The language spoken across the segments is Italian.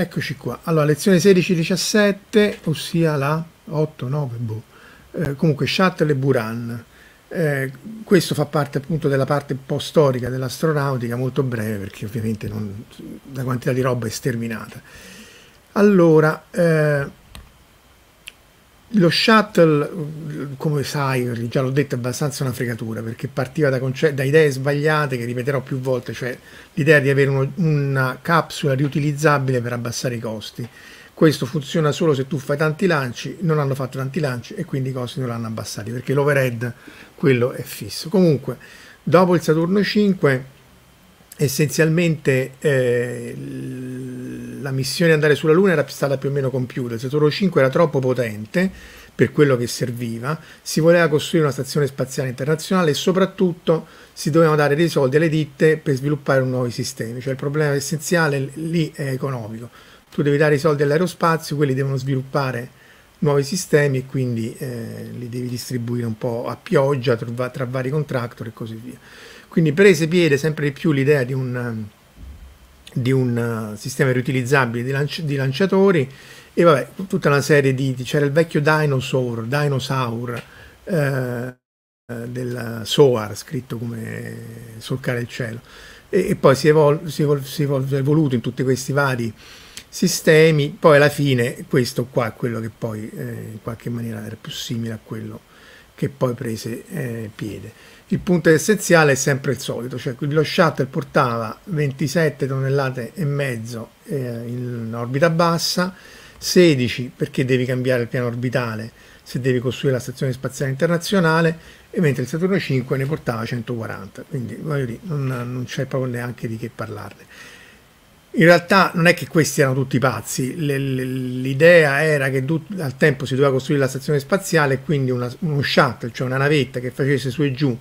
Eccoci qua. Allora, lezione 16-17, ossia la 8, 9, boh. Eh, comunque, Shuttle e Buran. Eh, questo fa parte appunto della parte un po' storica dell'astronautica, molto breve perché ovviamente non, la quantità di roba è sterminata. Allora, eh, lo shuttle, mm, come sai, già l'ho detto, è abbastanza una fregatura perché partiva da, da idee sbagliate che ripeterò più volte, cioè l'idea di avere uno, una capsula riutilizzabile per abbassare i costi. Questo funziona solo se tu fai tanti lanci, non hanno fatto tanti lanci e quindi i costi non l'hanno abbassati perché l'overhead quello è fisso. Comunque, dopo il Saturno 5 essenzialmente eh, la missione andare sulla Luna era stata più o meno compiuta, il Saturno 5 era troppo potente per quello che serviva, si voleva costruire una stazione spaziale internazionale e soprattutto si dovevano dare dei soldi alle ditte per sviluppare nuovi sistemi, cioè il problema essenziale lì è economico, tu devi dare i soldi all'aerospazio, quelli devono sviluppare nuovi sistemi e quindi eh, li devi distribuire un po' a pioggia tra, tra vari contractor e così via. Quindi prese piede sempre di più l'idea di un, di un eh, sistema riutilizzabile di, lanci di, lanciatori e vabbè, tutta una serie di... c'era il vecchio Dinosaur, Dinosaur eh, del Soar, scritto come solcare il cielo. E, e poi si, evol si, evol si, evol si è evoluto in tutti questi vari sistemi, poi alla fine questo qua è quello che poi eh, in qualche maniera era più simile a quello che poi prese eh, piede il punto essenziale è sempre il solito, cioè lo shuttle portava 27 tonnellate e mezzo eh, in orbita bassa, 16 perché devi cambiare il piano orbitale se devi costruire la stazione spaziale internazionale e mentre il Saturno 5 ne portava 140, quindi dire, non, non c'è proprio neanche di che parlarne. In realtà non è che questi erano tutti pazzi, l'idea era che al tempo si doveva costruire la stazione spaziale e quindi una, uno shuttle, cioè una navetta che facesse su e giù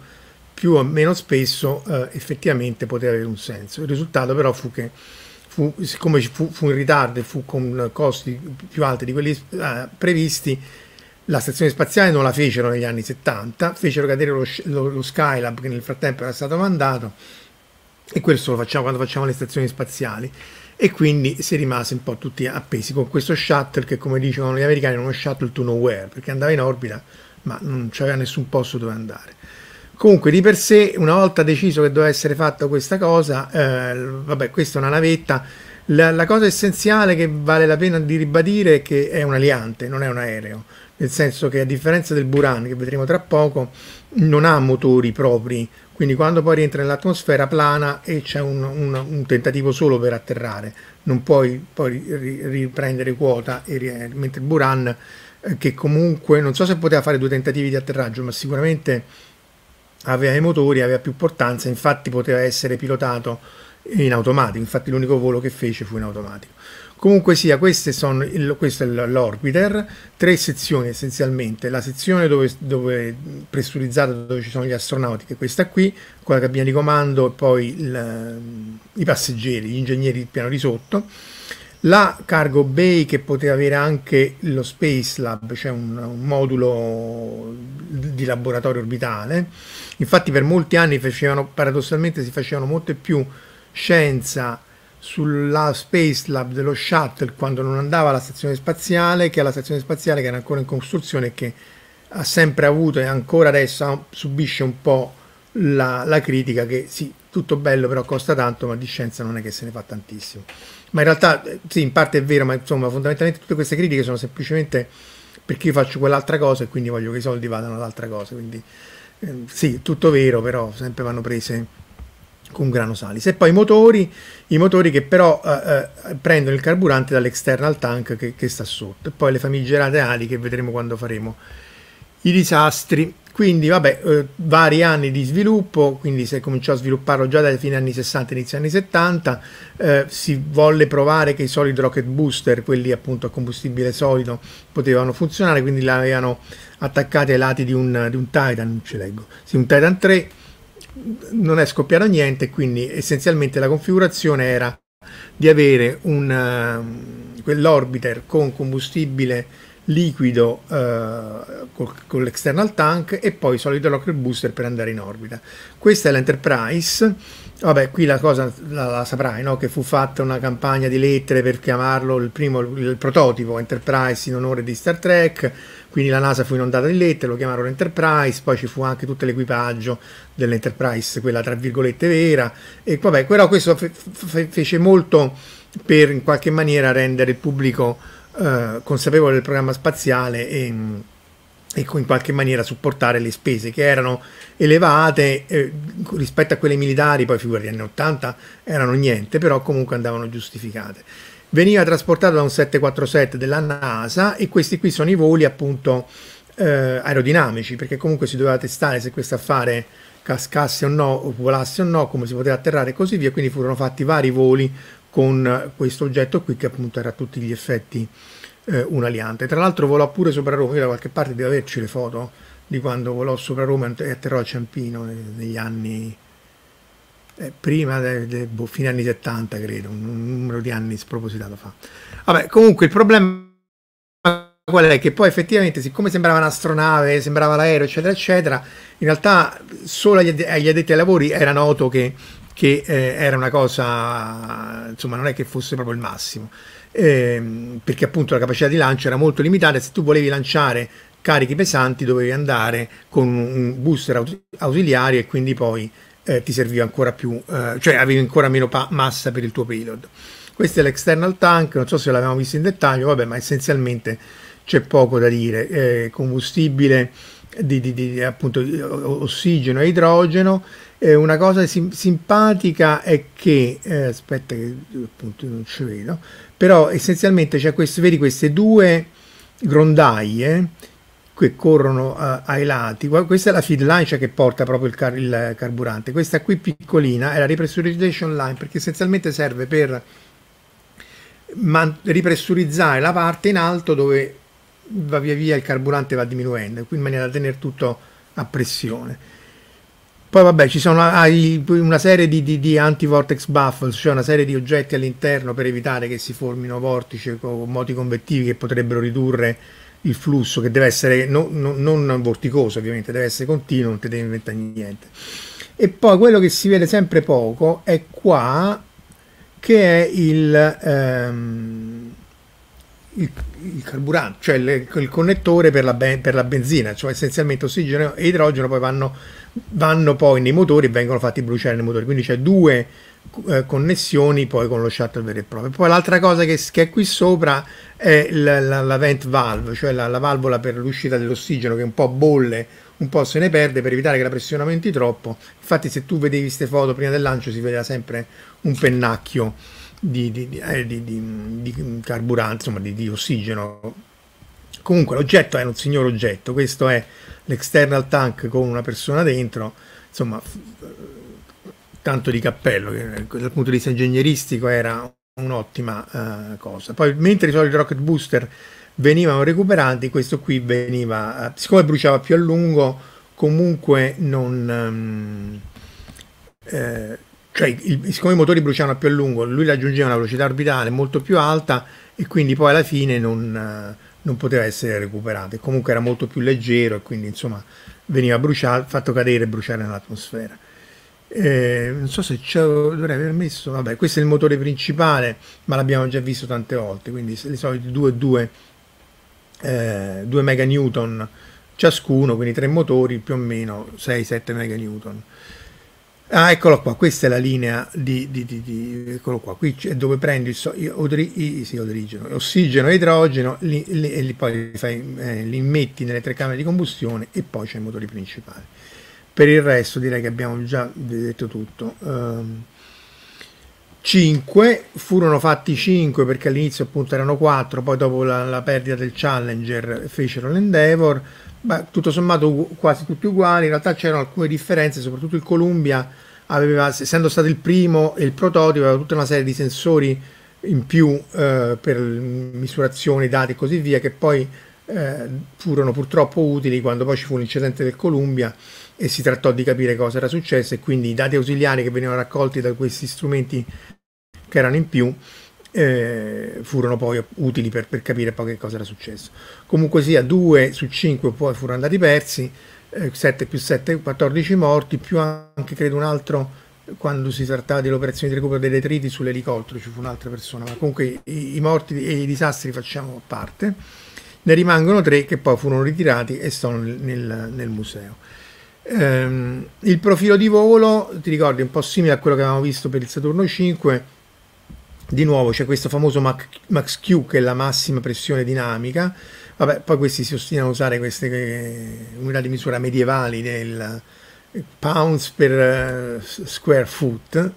più o meno spesso eh, effettivamente poteva avere un senso. Il risultato però fu che fu, siccome fu, fu, in ritardo e fu con costi più alti di quelli eh, previsti, la stazione spaziale non la fecero negli anni 70, fecero cadere lo, lo, lo Skylab che nel frattempo era stato mandato e questo lo facciamo quando facciamo le stazioni spaziali e quindi si rimase un po' tutti appesi con questo shuttle che come dicono gli americani era uno shuttle to nowhere perché andava in orbita ma non c'era nessun posto dove andare. Comunque, di per sé, una volta deciso che doveva essere fatta questa cosa, eh, vabbè, questa è una navetta. La, la, cosa essenziale che vale la pena di ribadire è che è un aliante, non è un aereo. Nel senso che, a differenza del Buran, che vedremo tra poco, non ha motori propri. Quindi, quando poi rientra nell'atmosfera plana e c'è un, un, un, tentativo solo per atterrare, non puoi poi riprendere quota. E, mentre il Buran, eh, che comunque non so se poteva fare due tentativi di atterraggio, ma sicuramente aveva i motori, aveva più portanza, infatti poteva essere pilotato in automatico, infatti l'unico volo che fece fu in automatico. Comunque sia, sono, questo è l'orbiter, tre sezioni essenzialmente, la sezione dove, dove, pressurizzata dove ci sono gli astronauti, che è questa qui, con la cabina di comando e poi il, i passeggeri, gli ingegneri del piano di sotto, la cargo bay che poteva avere anche lo Space Lab, cioè un, un, modulo di laboratorio orbitale. Infatti per molti anni facevano, paradossalmente si facevano molte più scienza sulla Space Lab dello Shuttle quando non andava alla stazione spaziale che alla stazione spaziale che era ancora in costruzione e che ha sempre avuto e ancora adesso subisce un po' la, la critica che sì, tutto bello però costa tanto ma di scienza non è che se ne fa tantissimo ma in realtà eh, sì, in parte è vero, ma insomma fondamentalmente tutte queste critiche sono semplicemente perché io faccio quell'altra cosa e quindi voglio che i soldi vadano ad altra cosa, quindi eh, sì, tutto vero, però sempre vanno prese con grano salis. E poi i motori, i motori che però eh, eh, prendono il carburante dall'external tank che, che sta sotto, e poi le famigerate ali che vedremo quando faremo i disastri quindi, vabbè, eh, vari anni di sviluppo, quindi si cominciò a svilupparlo già dalla fine anni 60 inizio anni 70, eh, si volle provare che i solid rocket booster, quelli appunto a combustibile solido, potevano funzionare, quindi l'avevano attaccati ai lati di un, di un Titan, non ci leggo, sì, un Titan 3, non è scoppiato niente, quindi essenzialmente la configurazione era di avere un, uh, quell'orbiter con combustibile liquido eh, con l'external tank e poi solido rocket booster per andare in orbita. Questa è l'Enterprise. Vabbè, qui la cosa la, la saprai, no? che fu fatta una campagna di lettere per chiamarlo il primo il prototipo Enterprise in onore di Star Trek, quindi la NASA fu inondata di lettere, lo chiamarono Enterprise, poi ci fu anche tutto l'equipaggio dell'Enterprise, quella tra virgolette vera, e vabbè, però questo fe, fe, fece molto per in qualche maniera rendere il pubblico eh, consapevole del programma spaziale e, e, in qualche maniera supportare le spese che erano elevate eh, rispetto a quelle militari, poi figurati anni 80 erano niente, però comunque andavano giustificate. Veniva trasportato da un 747 della NASA e questi qui sono i voli appunto eh, aerodinamici, perché comunque si doveva testare se questo affare cascasse o no, o volasse o no, come si poteva atterrare e così via, quindi furono fatti vari voli con questo oggetto qui che appunto era a tutti gli effetti eh, un aliante. Tra l'altro volò pure sopra Roma, io da qualche parte devo averci le foto di quando volò sopra Roma e atterrò a Ciampino negli anni eh, prima, de, de, boh, fine anni 70 credo, un numero di anni spropositato fa. Vabbè, comunque il problema qual è? Che poi effettivamente, siccome sembrava un'astronave, sembrava l'aereo, eccetera, eccetera, in realtà solo agli addetti ai lavori era noto che che eh, era una cosa, insomma, non è che fosse proprio il massimo, eh, perché appunto la capacità di lancio era molto limitata e se tu volevi lanciare carichi pesanti dovevi andare con un booster ausiliario e quindi poi eh, ti serviva ancora più, eh, cioè avevi ancora meno massa per il tuo payload. Questo è l'external tank, non so se l'abbiamo visto in dettaglio, vabbè, ma essenzialmente c'è poco da dire, eh, combustibile di, di, di appunto ossigeno e idrogeno, eh, una cosa sim simpatica è che, eh, aspetta che appunto non ci vedo, però essenzialmente c'è questo, vedi queste due grondaie che corrono uh, ai lati, questa è la feed line cioè che porta proprio il, car il carburante, questa qui piccolina è la repressurization line perché essenzialmente serve per ripressurizzare la parte in alto dove va via via il carburante va diminuendo, quindi in maniera da tenere tutto a pressione. Poi vabbè, ci sono una serie di, di, di anti-vortex buffers, cioè una serie di oggetti all'interno per evitare che si formino vortici o moti convettivi che potrebbero ridurre il flusso, che deve essere no, no, non vorticoso ovviamente, deve essere continuo, non ti devi inventare niente. E poi quello che si vede sempre poco è qua, che è il... Ehm, il, il carburante, cioè le, il connettore per la, ben, per la, benzina, cioè essenzialmente ossigeno e idrogeno poi vanno, vanno poi nei motori e vengono fatti bruciare nei motori. Quindi c'è due eh, connessioni poi con lo shuttle vero e proprio. Poi l'altra cosa che, che, è qui sopra è la, la, la vent valve, cioè la, la valvola per l'uscita dell'ossigeno che un po' bolle, un po' se ne perde per evitare che la pressione aumenti troppo. Infatti se tu vedevi queste foto prima del lancio si vedeva sempre un pennacchio di, eh, di, di, di carburante, insomma di, ossigeno. Comunque l'oggetto è un signor oggetto, questo è l'external tank con una persona dentro, insomma eh, tanto di cappello, che eh, dal punto di vista ingegneristico era un'ottima uh, cosa. Poi mentre i soliti rocket booster venivano recuperati, questo qui veniva, uh, siccome bruciava più a lungo, comunque non... Um, eh, cioè il, siccome i motori bruciavano più a lungo, lui raggiungeva una velocità orbitale molto più alta e quindi poi alla fine non, eh, non poteva essere recuperato. E comunque era molto più leggero e quindi insomma veniva bruciato, fatto cadere e bruciare nell'atmosfera. Eh, non so se dovrei aver messo, vabbè, questo è il motore principale, ma l'abbiamo già visto tante volte, quindi le solite 2,2 eh, 2 meganewton ciascuno, quindi tre motori più o meno 6-7 meganewton. Ah, eccolo qua, questa è la linea di... di, di, di eccolo qua, qui è dove prendi il, so, il, odri, sì, odrigeno, ossigeno e idrogeno, li, li, li poi li, fai, eh, li metti nelle tre camere di combustione e poi c'è i motori principali. Per il resto direi che abbiamo già detto tutto. Um, 5, furono fatti 5 perché all'inizio appunto erano 4, poi dopo la, la perdita del Challenger fecero l'endeavor ma tutto sommato quasi tutti uguali, in realtà c'erano alcune differenze, soprattutto il Columbia aveva, essendo stato il primo e il prototipo, aveva tutta una serie di sensori in più eh, per misurazioni, dati e così via, che poi eh, furono purtroppo utili quando poi ci fu l'incidente del Columbia e si trattò di capire cosa era successo e quindi i dati ausiliari che venivano raccolti da questi strumenti che erano in più eh, furono poi utili per, per, capire poi che cosa era successo. Comunque sia, 2 su 5 poi furono andati persi, eh, 7 più 7, 14 morti, più anche credo un altro quando si trattava dell'operazione di recupero dei detriti sull'elicottero, ci fu un'altra persona, ma comunque i, i morti e i disastri facciamo parte. Ne rimangono tre che poi furono ritirati e sono nel, nel museo. Ehm, il profilo di volo, ti ricordi, è un po' simile a quello che avevamo visto per il Saturno 5, di nuovo c'è questo famoso max Q che è la massima pressione dinamica, Vabbè, poi questi si ostinano a usare queste eh, unità di misura medievali del eh, pounds per eh, square foot,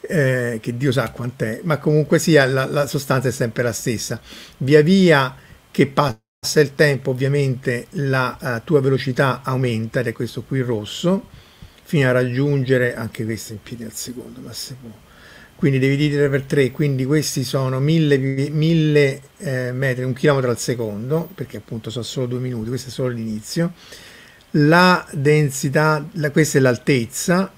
eh, che Dio sa quant'è, ma comunque sia la, la, sostanza è sempre la stessa. Via via che passa il tempo ovviamente la uh, tua velocità aumenta ed è questo qui il rosso, fino a raggiungere anche questo in piedi al secondo, ma se vuoi quindi devi dividere per 3, quindi questi sono 1000, eh, metri, un chilometro al secondo, perché appunto sono solo due minuti, questo è solo l'inizio, la densità, la, questa è l'altezza,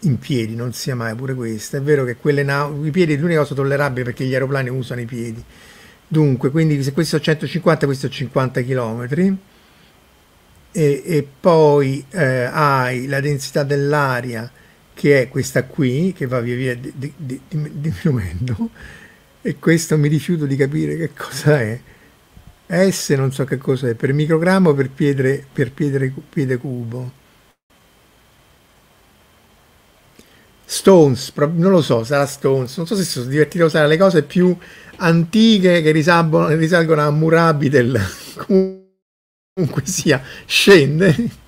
in piedi, non sia mai pure questa, è vero che quelle navi, i piedi è l'unica cosa tollerabile perché gli aeroplani usano i piedi, dunque, quindi se questo è 150, questo è 50 km, e, e poi eh, hai la densità dell'aria, che è questa qui, che va via via diminuendo, di, di, di e questo mi rifiuto di capire che cosa è. S non so che cosa è, per microgrammo per, piedre, per piedre, piede cubo. Stones, non lo so, sarà Stones, non so se sono divertito a usare le cose più antiche che risalgono, risalgono a Murabi del... comunque sia, scende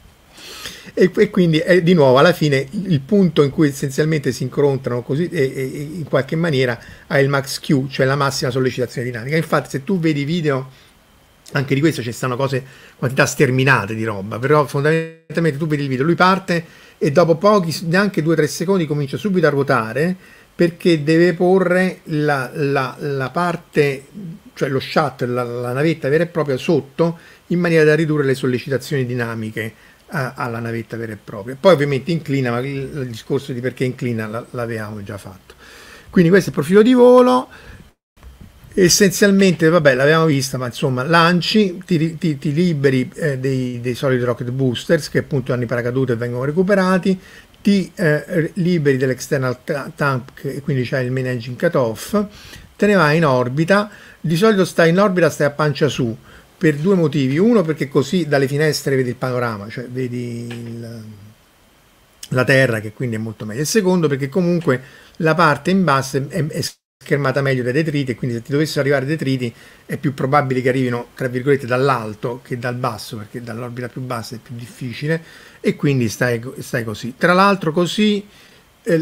e, e, quindi è eh, di nuovo alla fine il punto in cui essenzialmente si incontrano così e, e, in qualche maniera ha il max Q, cioè la massima sollecitazione dinamica. Infatti, se tu vedi video anche di questo ci stanno cose, quantità sterminate di roba, però fondamentalmente tu vedi il video, lui parte e dopo pochi, neanche 2-3 secondi comincia subito a ruotare perché deve porre la, la, la parte, cioè lo shuttle, la, la navetta vera e propria sotto in maniera da ridurre le sollecitazioni dinamiche alla navetta vera e propria. Poi ovviamente inclina, ma il, il discorso di perché inclina l'avevamo già fatto. Quindi questo è il profilo di volo, essenzialmente, vabbè, l'abbiamo vista, ma insomma, lanci, ti, ti, ti liberi eh, dei, dei solid rocket boosters che appunto hanno i paracadute e vengono recuperati, ti eh, liberi dell'external tank e quindi c'è il main engine cut off, te ne vai in orbita, di solito stai in orbita, stai a pancia su, per due motivi. Uno perché così dalle finestre vedi il panorama, cioè vedi il, la terra che quindi è molto meglio. E secondo perché comunque la parte in basso è, è schermata meglio dai detriti e quindi se ti dovessero arrivare detriti è più probabile che arrivino tra virgolette dall'alto che dal basso perché dall'orbita più bassa è più difficile e quindi stai, stai così. Tra l'altro così eh,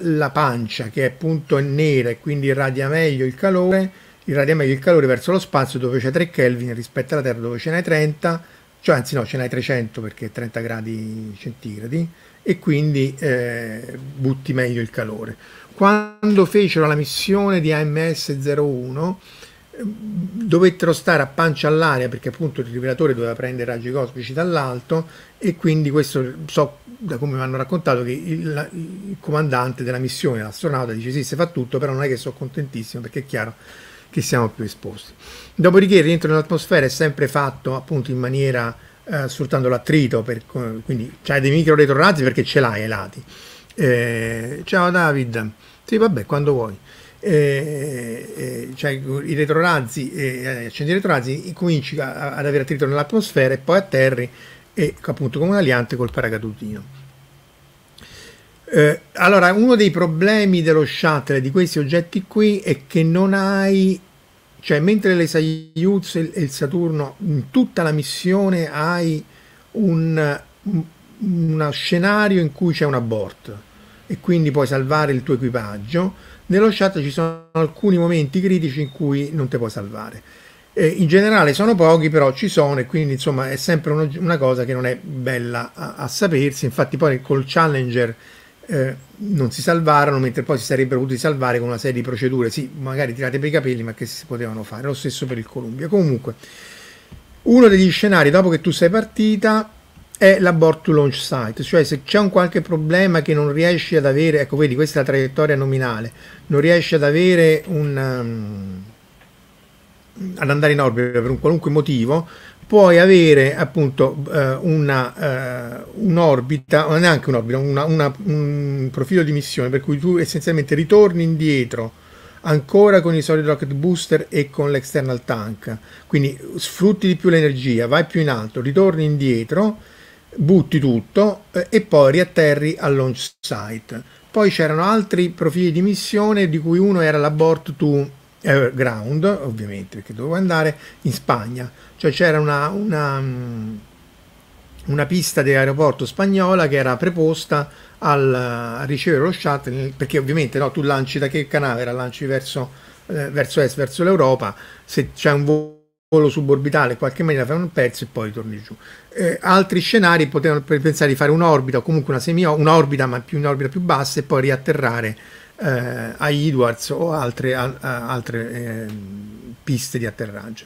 la pancia che è appunto nera e quindi irradia meglio il calore irradia meglio il calore verso lo spazio dove c'è 3 Kelvin rispetto alla Terra dove ce n'hai 30, cioè anzi no, ce n'hai 300 perché è 30 gradi centigradi e quindi eh, butti meglio il calore. Quando fecero la missione di AMS-01 ehm, dovettero stare a pancia all'aria perché appunto il rivelatore doveva prendere raggi cosmici dall'alto e quindi questo so da come mi hanno raccontato che il, il comandante della missione, l'astronauta, dice sì, si fa tutto, però non è che sono contentissimo perché è chiaro che siamo più esposti. Dopodiché il rientro nell'atmosfera è sempre fatto appunto in maniera eh, sfruttando l'attrito, per, quindi c'hai dei micro retrorazzi perché ce l'hai ai lati. Eh, ciao David, sì vabbè quando vuoi. Eh, cioè, i retrorazzi, eh, eh, accendi i retrorazzi, cominci a, ad avere attrito nell'atmosfera e poi atterri e appunto come un aliante col paracadutino. Eh, allora, uno dei problemi dello shuttle di questi oggetti qui è che non hai, cioè mentre le Soyuz e il Saturno, in tutta la missione hai un, un uno scenario in cui c'è un aborto e quindi puoi salvare il tuo equipaggio, nello shuttle ci sono alcuni momenti critici in cui non ti puoi salvare. Eh, in generale sono pochi, però ci sono e quindi insomma è sempre uno, una cosa che non è bella a, a sapersi, infatti poi col Challenger eh, non si salvarono, mentre poi si sarebbero potuti salvare con una serie di procedure, sì, magari tirate per i capelli, ma che si potevano fare. Lo stesso per il Columbia. Comunque, uno degli scenari dopo che tu sei partita è l'abort to launch site, cioè se c'è un qualche problema che non riesci ad avere, ecco vedi questa è la traiettoria nominale, non riesci ad avere un... Um, ad andare in orbita per un qualunque motivo, puoi avere appunto eh, una, eh, un'orbita, neanche un'orbita, una, una, un profilo di missione per cui tu essenzialmente ritorni indietro ancora con i solid rocket booster e con l'external tank, quindi sfrutti di più l'energia, vai più in alto, ritorni indietro, butti tutto eh, e poi riatterri al launch site. Poi c'erano altri profili di missione di cui uno era l'abort to Ground, ovviamente, perché dovevo andare in Spagna. Cioè c'era una, una, mm, una pista dell'aeroporto spagnola che era preposta al, a ricevere lo shuttle, perché ovviamente no, tu lanci da che canale? La lanci verso, eh, verso est, verso l'Europa, se c'è un volo volo suborbitale in qualche maniera fai un pezzo e poi torni giù. Eh, altri scenari potevano pensare di fare un'orbita o comunque una semi un'orbita ma più un'orbita più bassa e poi riatterrare eh, a Edwards o altre, a, a altre eh, piste di atterraggio.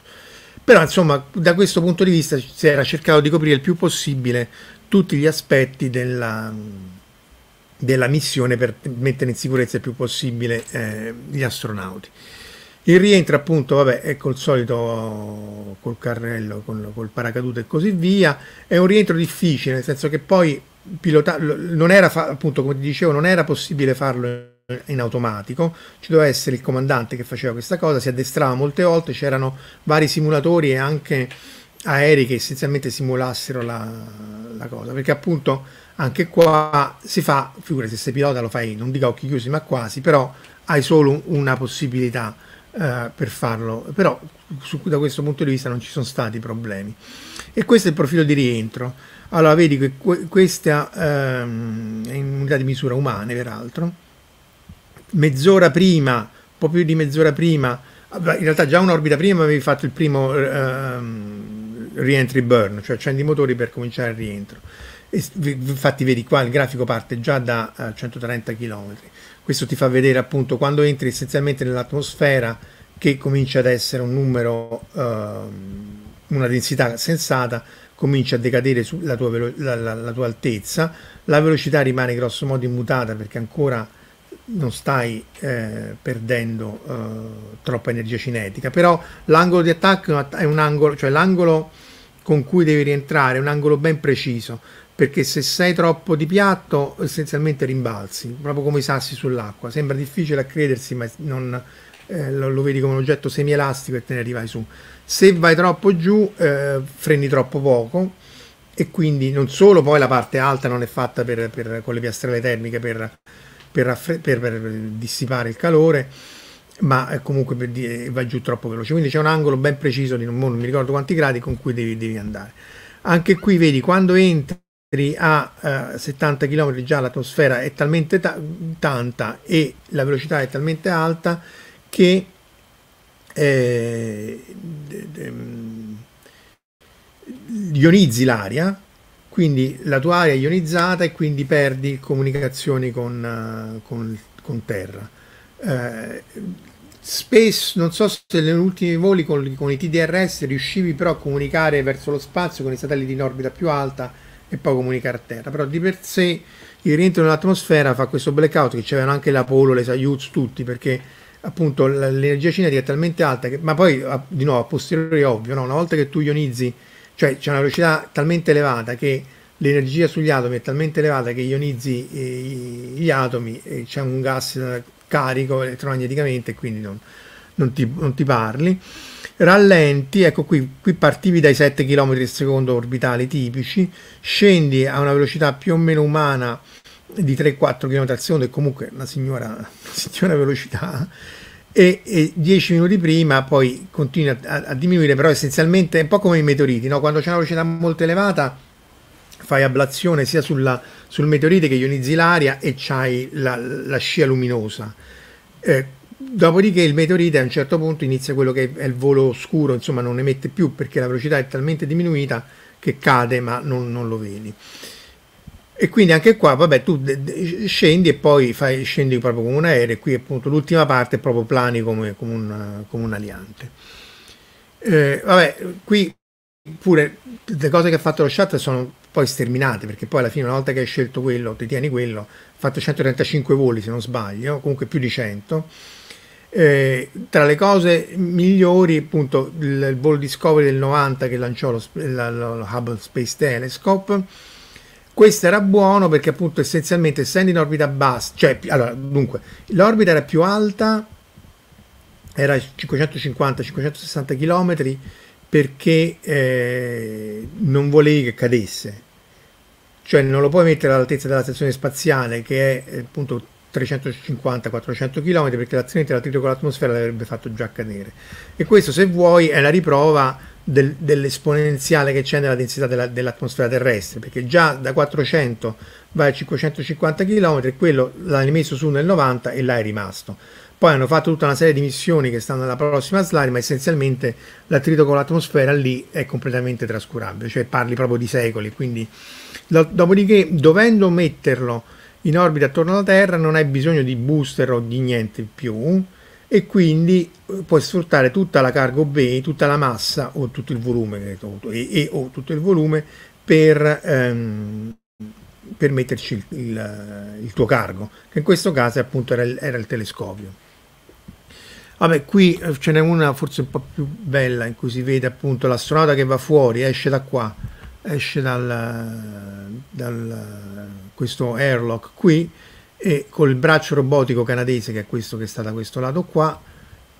Però insomma da questo punto di vista si era cercato di coprire il più possibile tutti gli aspetti della, della missione per mettere in sicurezza il più possibile eh, gli astronauti. Il rientro appunto, vabbè, è col solito, col carrello, col, col paracadute e così via, è un rientro difficile, nel senso che poi pilotare, non era, appunto come ti dicevo, non era possibile farlo eh, in automatico, ci doveva essere il comandante che faceva questa cosa, si addestrava molte volte, c'erano vari simulatori e anche aerei che essenzialmente simulassero la, la cosa, perché appunto anche qua si fa, figura se sei pilota lo fai, non dico a occhi chiusi, ma quasi, però hai solo una possibilità eh, per farlo, però su, da questo punto di vista non ci sono stati problemi. E questo è il profilo di rientro. Allora, vedi che questa ehm, è in unità di misura umane, peraltro, mezz'ora prima, un po' più di mezz'ora prima, ah, in realtà già un'orbita prima avevi fatto il primo um, rientry burn, cioè accendi i motori per cominciare il rientro. E, infatti vedi qua il grafico parte già da uh, 130 km. Questo ti fa vedere appunto quando entri essenzialmente nell'atmosfera che comincia ad essere un numero, uh, una densità sensata, comincia a decadere sulla tua, la, la, la tua altezza, la velocità rimane grossomodo immutata perché ancora non stai eh, perdendo eh, troppa energia cinetica, però l'angolo di attacco è un angolo, cioè l'angolo con cui devi rientrare è un angolo ben preciso, perché se sei troppo di piatto essenzialmente rimbalzi, proprio come i sassi sull'acqua, sembra difficile a credersi, ma non, eh, lo, lo, vedi come un oggetto semielastico e te ne arrivai su. Se vai troppo giù, eh, freni troppo poco, e quindi non solo poi la parte alta non è fatta per, per, con le piastrelle termiche per per, per, per dissipare il calore ma eh, comunque per dire, va giù troppo veloce quindi c'è un angolo ben preciso di non, non mi ricordo quanti gradi con cui devi, devi andare anche qui vedi quando entri a eh, 70 km già l'atmosfera è talmente ta tanta e la velocità è talmente alta che eh, mm, ionizzi l'aria quindi la tua aria è ionizzata e quindi perdi comunicazioni con, eh, con, con terra. Eh, spesso, non so se negli ultimi voli con, con, i TDRS riuscivi però a comunicare verso lo spazio con i satelliti in orbita più alta e poi comunicare a terra, però di per sé il rientro nell'atmosfera fa questo blackout che c'erano anche l'Apollo, le Soyuz, tutti perché appunto l'energia cinetica è talmente alta che, ma poi a, di nuovo a posteriori è ovvio, no? una volta che tu ionizzi cioè c'è una velocità talmente elevata che l'energia sugli atomi è talmente elevata che ionizzi eh, gli atomi e c'è un gas eh, carico elettromagneticamente e quindi non, non, ti, non, ti, parli. Rallenti, ecco qui, qui partivi dai 7 km al secondo orbitali tipici, scendi a una velocità più o meno umana di 3-4 km al secondo e comunque una signora, una signora velocità e, 10 minuti prima poi continua a, a, diminuire, però essenzialmente è un po' come i meteoriti, no? quando c'è una velocità molto elevata fai ablazione sia sulla, sul meteorite che ionizzi l'aria e c'hai la, la scia luminosa. Eh, dopodiché il meteorite a un certo punto inizia quello che è il volo oscuro, insomma non emette più perché la velocità è talmente diminuita che cade ma non, non lo vedi. E quindi anche qua, vabbè, tu scendi e poi fai, scendi proprio come un aereo, e qui appunto l'ultima parte è proprio plani come, come, un, come un aliante. Eh, vabbè, qui pure le cose che ha fatto lo shuttle sono poi sterminate, perché poi alla fine una volta che hai scelto quello, ti tieni quello, ha fatto 135 voli se non sbaglio, comunque più di 100. Eh, tra le cose migliori, appunto, il, il volo Discovery del 90 che lanciò lo, lo, lo Hubble Space Telescope, questo era buono perché appunto essenzialmente essendo in orbita bassa, cioè allora, dunque, l'orbita era più alta, era 550-560 km perché eh, non volevi che cadesse. Cioè non lo puoi mettere all'altezza della stazione spaziale che è appunto 350-400 km perché l'azione della trito con l'atmosfera l'avrebbe fatto già cadere. E questo se vuoi è la riprova del, dell'esponenziale che c'è nella densità della, dell'atmosfera terrestre, perché già da 400 va a 550 km quello l'hai messo su nel 90 e là è rimasto. Poi hanno fatto tutta una serie di missioni che stanno alla prossima slide, ma essenzialmente l'attrito con l'atmosfera lì è completamente trascurabile, cioè parli proprio di secoli. Quindi, do, dopodiché, dovendo metterlo in orbita attorno alla Terra, non hai bisogno di booster o di niente più, e quindi eh, puoi sfruttare tutta la cargo bay, tutta la massa o tutto il volume, e, e o tutto il volume per, ehm, per metterci il, il, il, tuo cargo, che in questo caso appunto era il, era il telescopio. Vabbè, qui eh, ce n'è una forse un po' più bella in cui si vede appunto l'astronauta che va fuori, esce da qua, esce dal, dal questo airlock qui e col braccio robotico canadese che è questo che sta da questo lato qua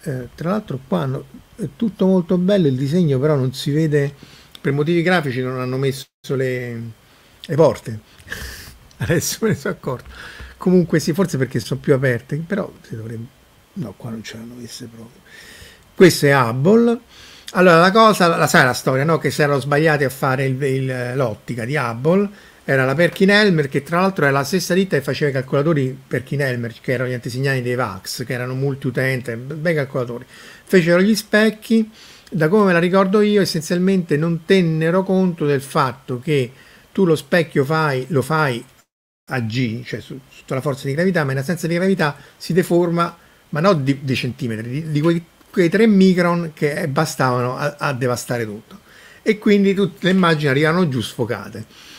eh, tra l'altro qua hanno, è tutto molto bello il disegno però non si vede per motivi grafici non hanno messo le, le porte adesso me ne sono accorto comunque sì forse perché sono più aperte però si dovrebbe no qua non ce l'hanno messe proprio questo è Hubble allora la cosa la sai la storia no? che si erano sbagliati a fare l'ottica di Hubble era la Perkin Elmer che tra l'altro è la stessa ditta che faceva i calcolatori Perkin Elmer che erano gli antesignani dei VAX che erano multiutente, bei calcolatori fecero gli specchi da come me la ricordo io essenzialmente non tennero conto del fatto che tu lo specchio fai, lo fai a G cioè su, sotto la forza di gravità ma in assenza di gravità si deforma ma non di, di centimetri di, di quei, quei, 3 micron che bastavano a, a devastare tutto e quindi tutte le immagini arrivano giù sfocate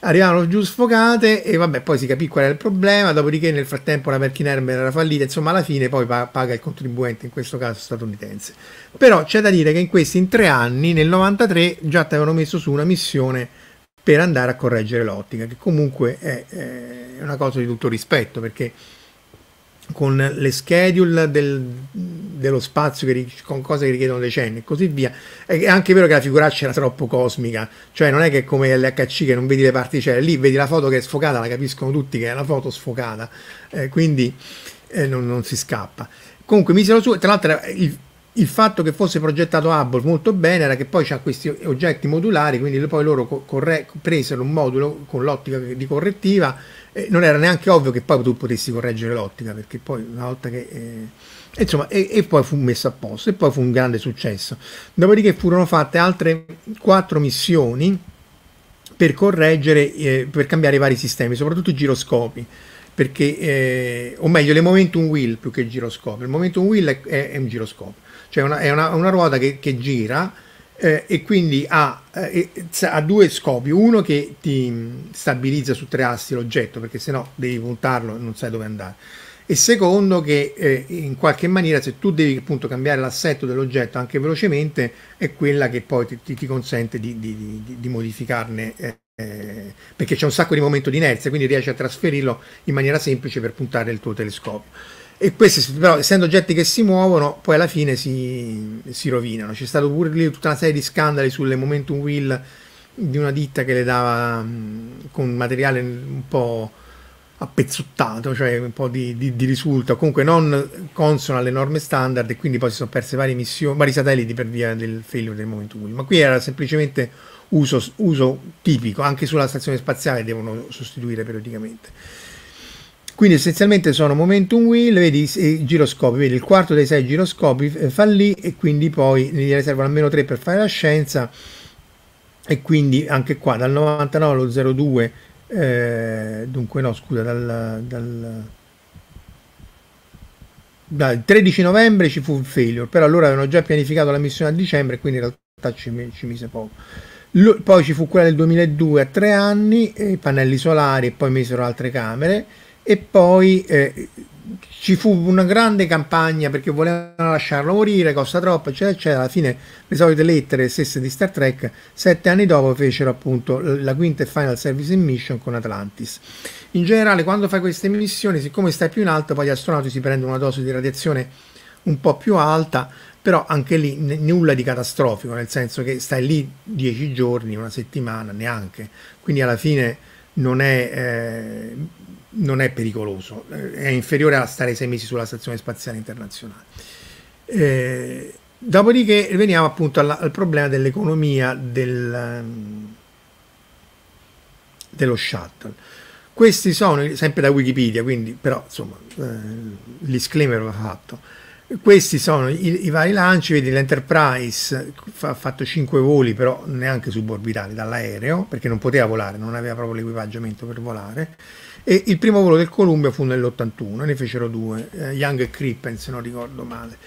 arrivavano giù sfocate e vabbè poi si capì qual era il problema dopodiché nel frattempo la Perkinherm era fallita insomma alla fine poi paga il contribuente in questo caso statunitense però c'è da dire che in questi in tre anni nel 93 già ti avevano messo su una missione per andare a correggere l'ottica che comunque è, è eh, una cosa di tutto rispetto perché con le schedule del, dello spazio che, con cose che richiedono decenni e così via. È anche vero che la figuraccia era troppo cosmica, cioè non è che come l'HC che non vedi le particelle, cioè, lì vedi la foto che è sfocata, la capiscono tutti che è una foto sfocata, eh, quindi eh, non, non, si scappa. Comunque misero su, tra l'altro il, il, fatto che fosse progettato Hubble molto bene era che poi c'ha questi oggetti modulari, quindi poi loro corre, presero un modulo con l'ottica di correttiva eh, non era neanche ovvio che poi tu potessi correggere l'ottica, perché poi una volta che... Eh, insomma, e, e, poi fu messo a posto, e poi fu un grande successo. Dopodiché furono fatte altre quattro missioni per correggere, eh, per cambiare i vari sistemi, soprattutto i giroscopi. Perché, eh, o meglio, le momentum wheel più che il giroscopio. Il momentum wheel è, è, è un giroscopio, cioè una, è una, una ruota che, che gira eh, e quindi ha, eh, ha, due scopi, uno che ti stabilizza su tre assi l'oggetto perché se no devi voltarlo e non sai dove andare e secondo che eh, in qualche maniera se tu devi appunto cambiare l'assetto dell'oggetto anche velocemente è quella che poi ti, ti consente di, di, di, di modificarne eh, eh, perché c'è un sacco di momento di inerzia quindi riesci a trasferirlo in maniera semplice per puntare il tuo telescopio e questi però essendo oggetti che si muovono poi alla fine si, si rovinano c'è stato pure lì tutta una serie di scandali sulle momentum wheel di una ditta che le dava mh, mm, con materiale un po' appezzottato cioè un po' di, di, di risulta comunque non consono alle norme standard e quindi poi si sono perse varie missioni vari satelliti per via del failure del momentum wheel ma qui era semplicemente uso, uso tipico anche sulla stazione spaziale devono sostituire periodicamente quindi essenzialmente sono momentum wheel, vedi i eh, giroscopi, vedi il quarto dei sei giroscopi eh, fa lì e quindi poi ne servono almeno tre per fare la scienza e quindi anche qua dal 99 allo 02, eh, dunque no scusa, dal, dal dal 13 novembre ci fu un failure, però allora avevano già pianificato la missione a dicembre, quindi in realtà ci, ci mise poco. L poi ci fu quella del 2002 a tre anni, eh, i pannelli solari e poi misero altre camere e poi eh, ci fu una grande campagna perché volevano lasciarlo morire, costa troppo, eccetera, eccetera. Alla fine le solite lettere stesse di Star Trek, sette anni dopo fecero appunto la quinta e final service mission con Atlantis. In generale, quando fai queste missioni, siccome stai più in alto, poi gli astronauti si prendono una dose di radiazione un po' più alta, però anche lì nulla di catastrofico, nel senso che stai lì dieci giorni, una settimana, neanche. Quindi alla fine non è... Eh, non è pericoloso, eh, è inferiore a stare sei mesi sulla stazione spaziale internazionale. Eh, dopodiché veniamo appunto alla, al problema dell'economia del, ehm, dello shuttle. Questi sono, sempre da Wikipedia, quindi però insomma eh, il l'ho fatto, questi sono i, i, vari lanci, vedi l'Enterprise ha fatto 5 voli però neanche suborbitali dall'aereo perché non poteva volare, non aveva proprio l'equipaggiamento per volare. E il primo volo del Columbia fu nell'81, ne fecero due, eh, Young e Crippen se non ricordo male.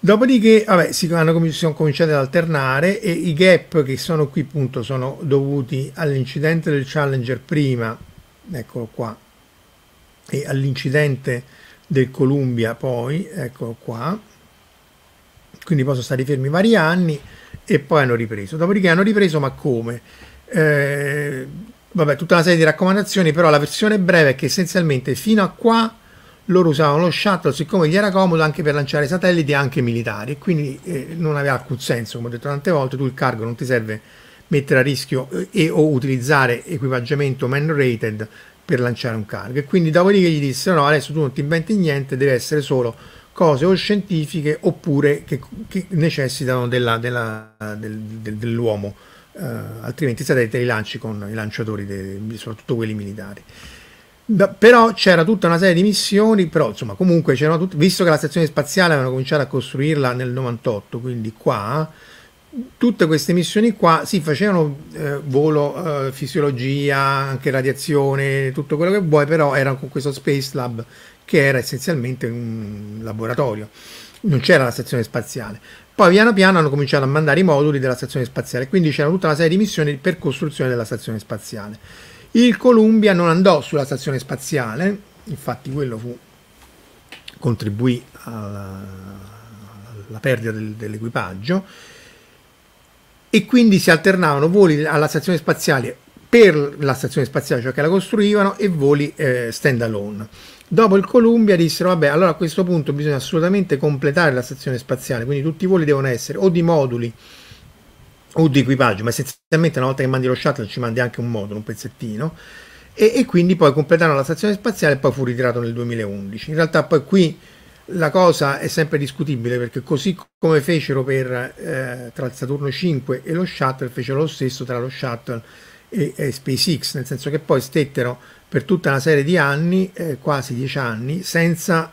Dopodiché vabbè, si, hanno, sono cominciati ad alternare e i gap che sono qui appunto sono dovuti all'incidente del Challenger prima, eccolo qua, e all'incidente del Columbia poi, eccolo qua, quindi possono stare fermi vari anni e poi hanno ripreso. Dopodiché hanno ripreso ma come? Eh, vabbè, tutta una serie di raccomandazioni, però la versione breve è che essenzialmente fino a qua loro usavano lo shuttle siccome gli era comodo anche per lanciare satelliti anche militari quindi eh, non aveva alcun senso, come ho detto tante volte, tu il cargo non ti serve mettere a rischio eh, e o utilizzare equipaggiamento man rated per lanciare un cargo e quindi dopo dopodiché gli dissero no adesso tu non ti inventi niente, deve essere solo cose o scientifiche oppure che, che necessitano della, della, del, del, dell'uomo eh, altrimenti sarete i lanci con i lanciatori, dei, soprattutto quelli militari. Da, però c'era tutta una serie di missioni, però insomma comunque c'erano tutte, visto che la stazione spaziale avevano cominciato a costruirla nel 98, quindi qua, tutte queste missioni qua si sì, facevano eh, volo, eh, fisiologia, anche radiazione, tutto quello che vuoi, però erano con questo Space Lab che era essenzialmente un laboratorio, non c'era la stazione spaziale. Poi piano piano hanno cominciato a mandare i moduli della stazione spaziale, quindi c'era tutta una serie di missioni per costruzione della stazione spaziale. Il Columbia non andò sulla stazione spaziale, infatti quello fu, contribuì alla, alla perdita del, dell'equipaggio, e quindi si alternavano voli alla stazione spaziale per la stazione spaziale, cioè che la costruivano, e voli eh, stand alone. Dopo il Columbia dissero, vabbè, allora a questo punto bisogna assolutamente completare la stazione spaziale, quindi tutti i voli devono essere o di moduli o di equipaggio, ma essenzialmente una volta che mandi lo shuttle ci mandi anche un modulo, un pezzettino, e, e quindi poi completarono la stazione spaziale e poi fu ritirato nel 2011. In realtà poi qui la cosa è sempre discutibile perché così come fecero per, eh, tra il Saturno 5 e lo shuttle, fecero lo stesso tra lo shuttle e, e, SpaceX, nel senso che poi stettero per tutta una serie di anni, eh, quasi dieci anni, senza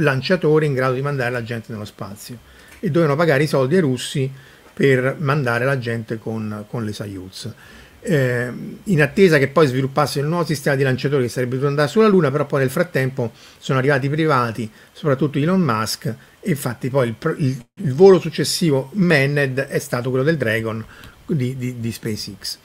lanciatori in grado di mandare la gente nello spazio e dovevano pagare i soldi ai russi per mandare la gente con, con le Soyuz. Eh, in attesa che poi sviluppassero il nuovo sistema di lanciatori che sarebbe dovuto andare sulla Luna, però poi nel frattempo sono arrivati i privati, soprattutto Elon Musk, e infatti poi il, il, il volo successivo Manned è stato quello del Dragon di, di, di SpaceX.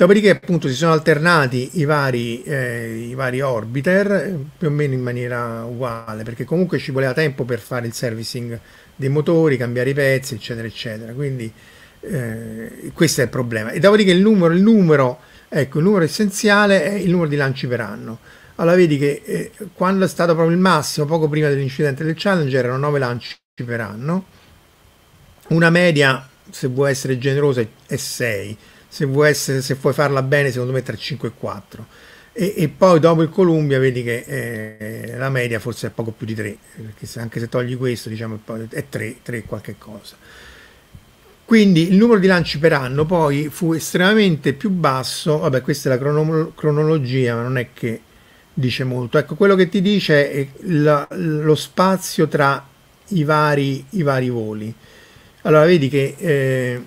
Dopodiché appunto si sono alternati i vari, eh, i vari orbiter più o meno in maniera uguale perché comunque ci voleva tempo per fare il servicing dei motori, cambiare i pezzi eccetera eccetera. Quindi eh, questo è il problema. E dopodiché il numero, il numero, ecco il numero essenziale è il numero di lanci per anno. Allora vedi che eh, quando è stato proprio il massimo, poco prima dell'incidente del Challenger, erano 9 lanci per anno. Una media, se vuoi essere generosa, è 6 se vuoi, essere, se vuoi farla bene secondo me tra 5 e 4 e, e poi dopo il Columbia vedi che eh, la media forse è poco più di 3 perché anche se togli questo diciamo è 3, 3 qualche cosa quindi il numero di lanci per anno poi fu estremamente più basso, vabbè questa è la crono cronologia ma non è che dice molto, ecco quello che ti dice è la, lo spazio tra i vari, i vari, voli. Allora vedi che eh,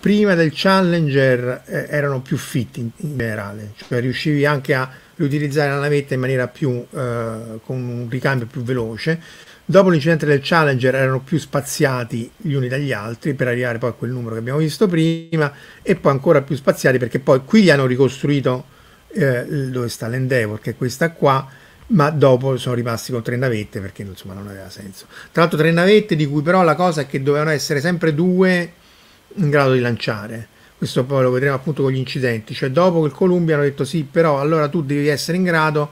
prima del Challenger eh, erano più fitti in, in, generale, cioè riuscivi anche a riutilizzare la navetta in maniera più eh, con un ricambio più veloce. Dopo l'incidente del Challenger erano più spaziati gli uni dagli altri per arrivare poi a quel numero che abbiamo visto prima e poi ancora più spaziati perché poi qui gli hanno ricostruito eh, dove sta l'Endeavor che è questa qua ma dopo sono rimasti con tre navette perché insomma non aveva senso. Tra l'altro tre navette di cui però la cosa è che dovevano essere sempre due in grado di lanciare. Questo poi lo vedremo appunto con gli incidenti, cioè dopo che il Columbia hanno detto sì, però allora tu devi essere in grado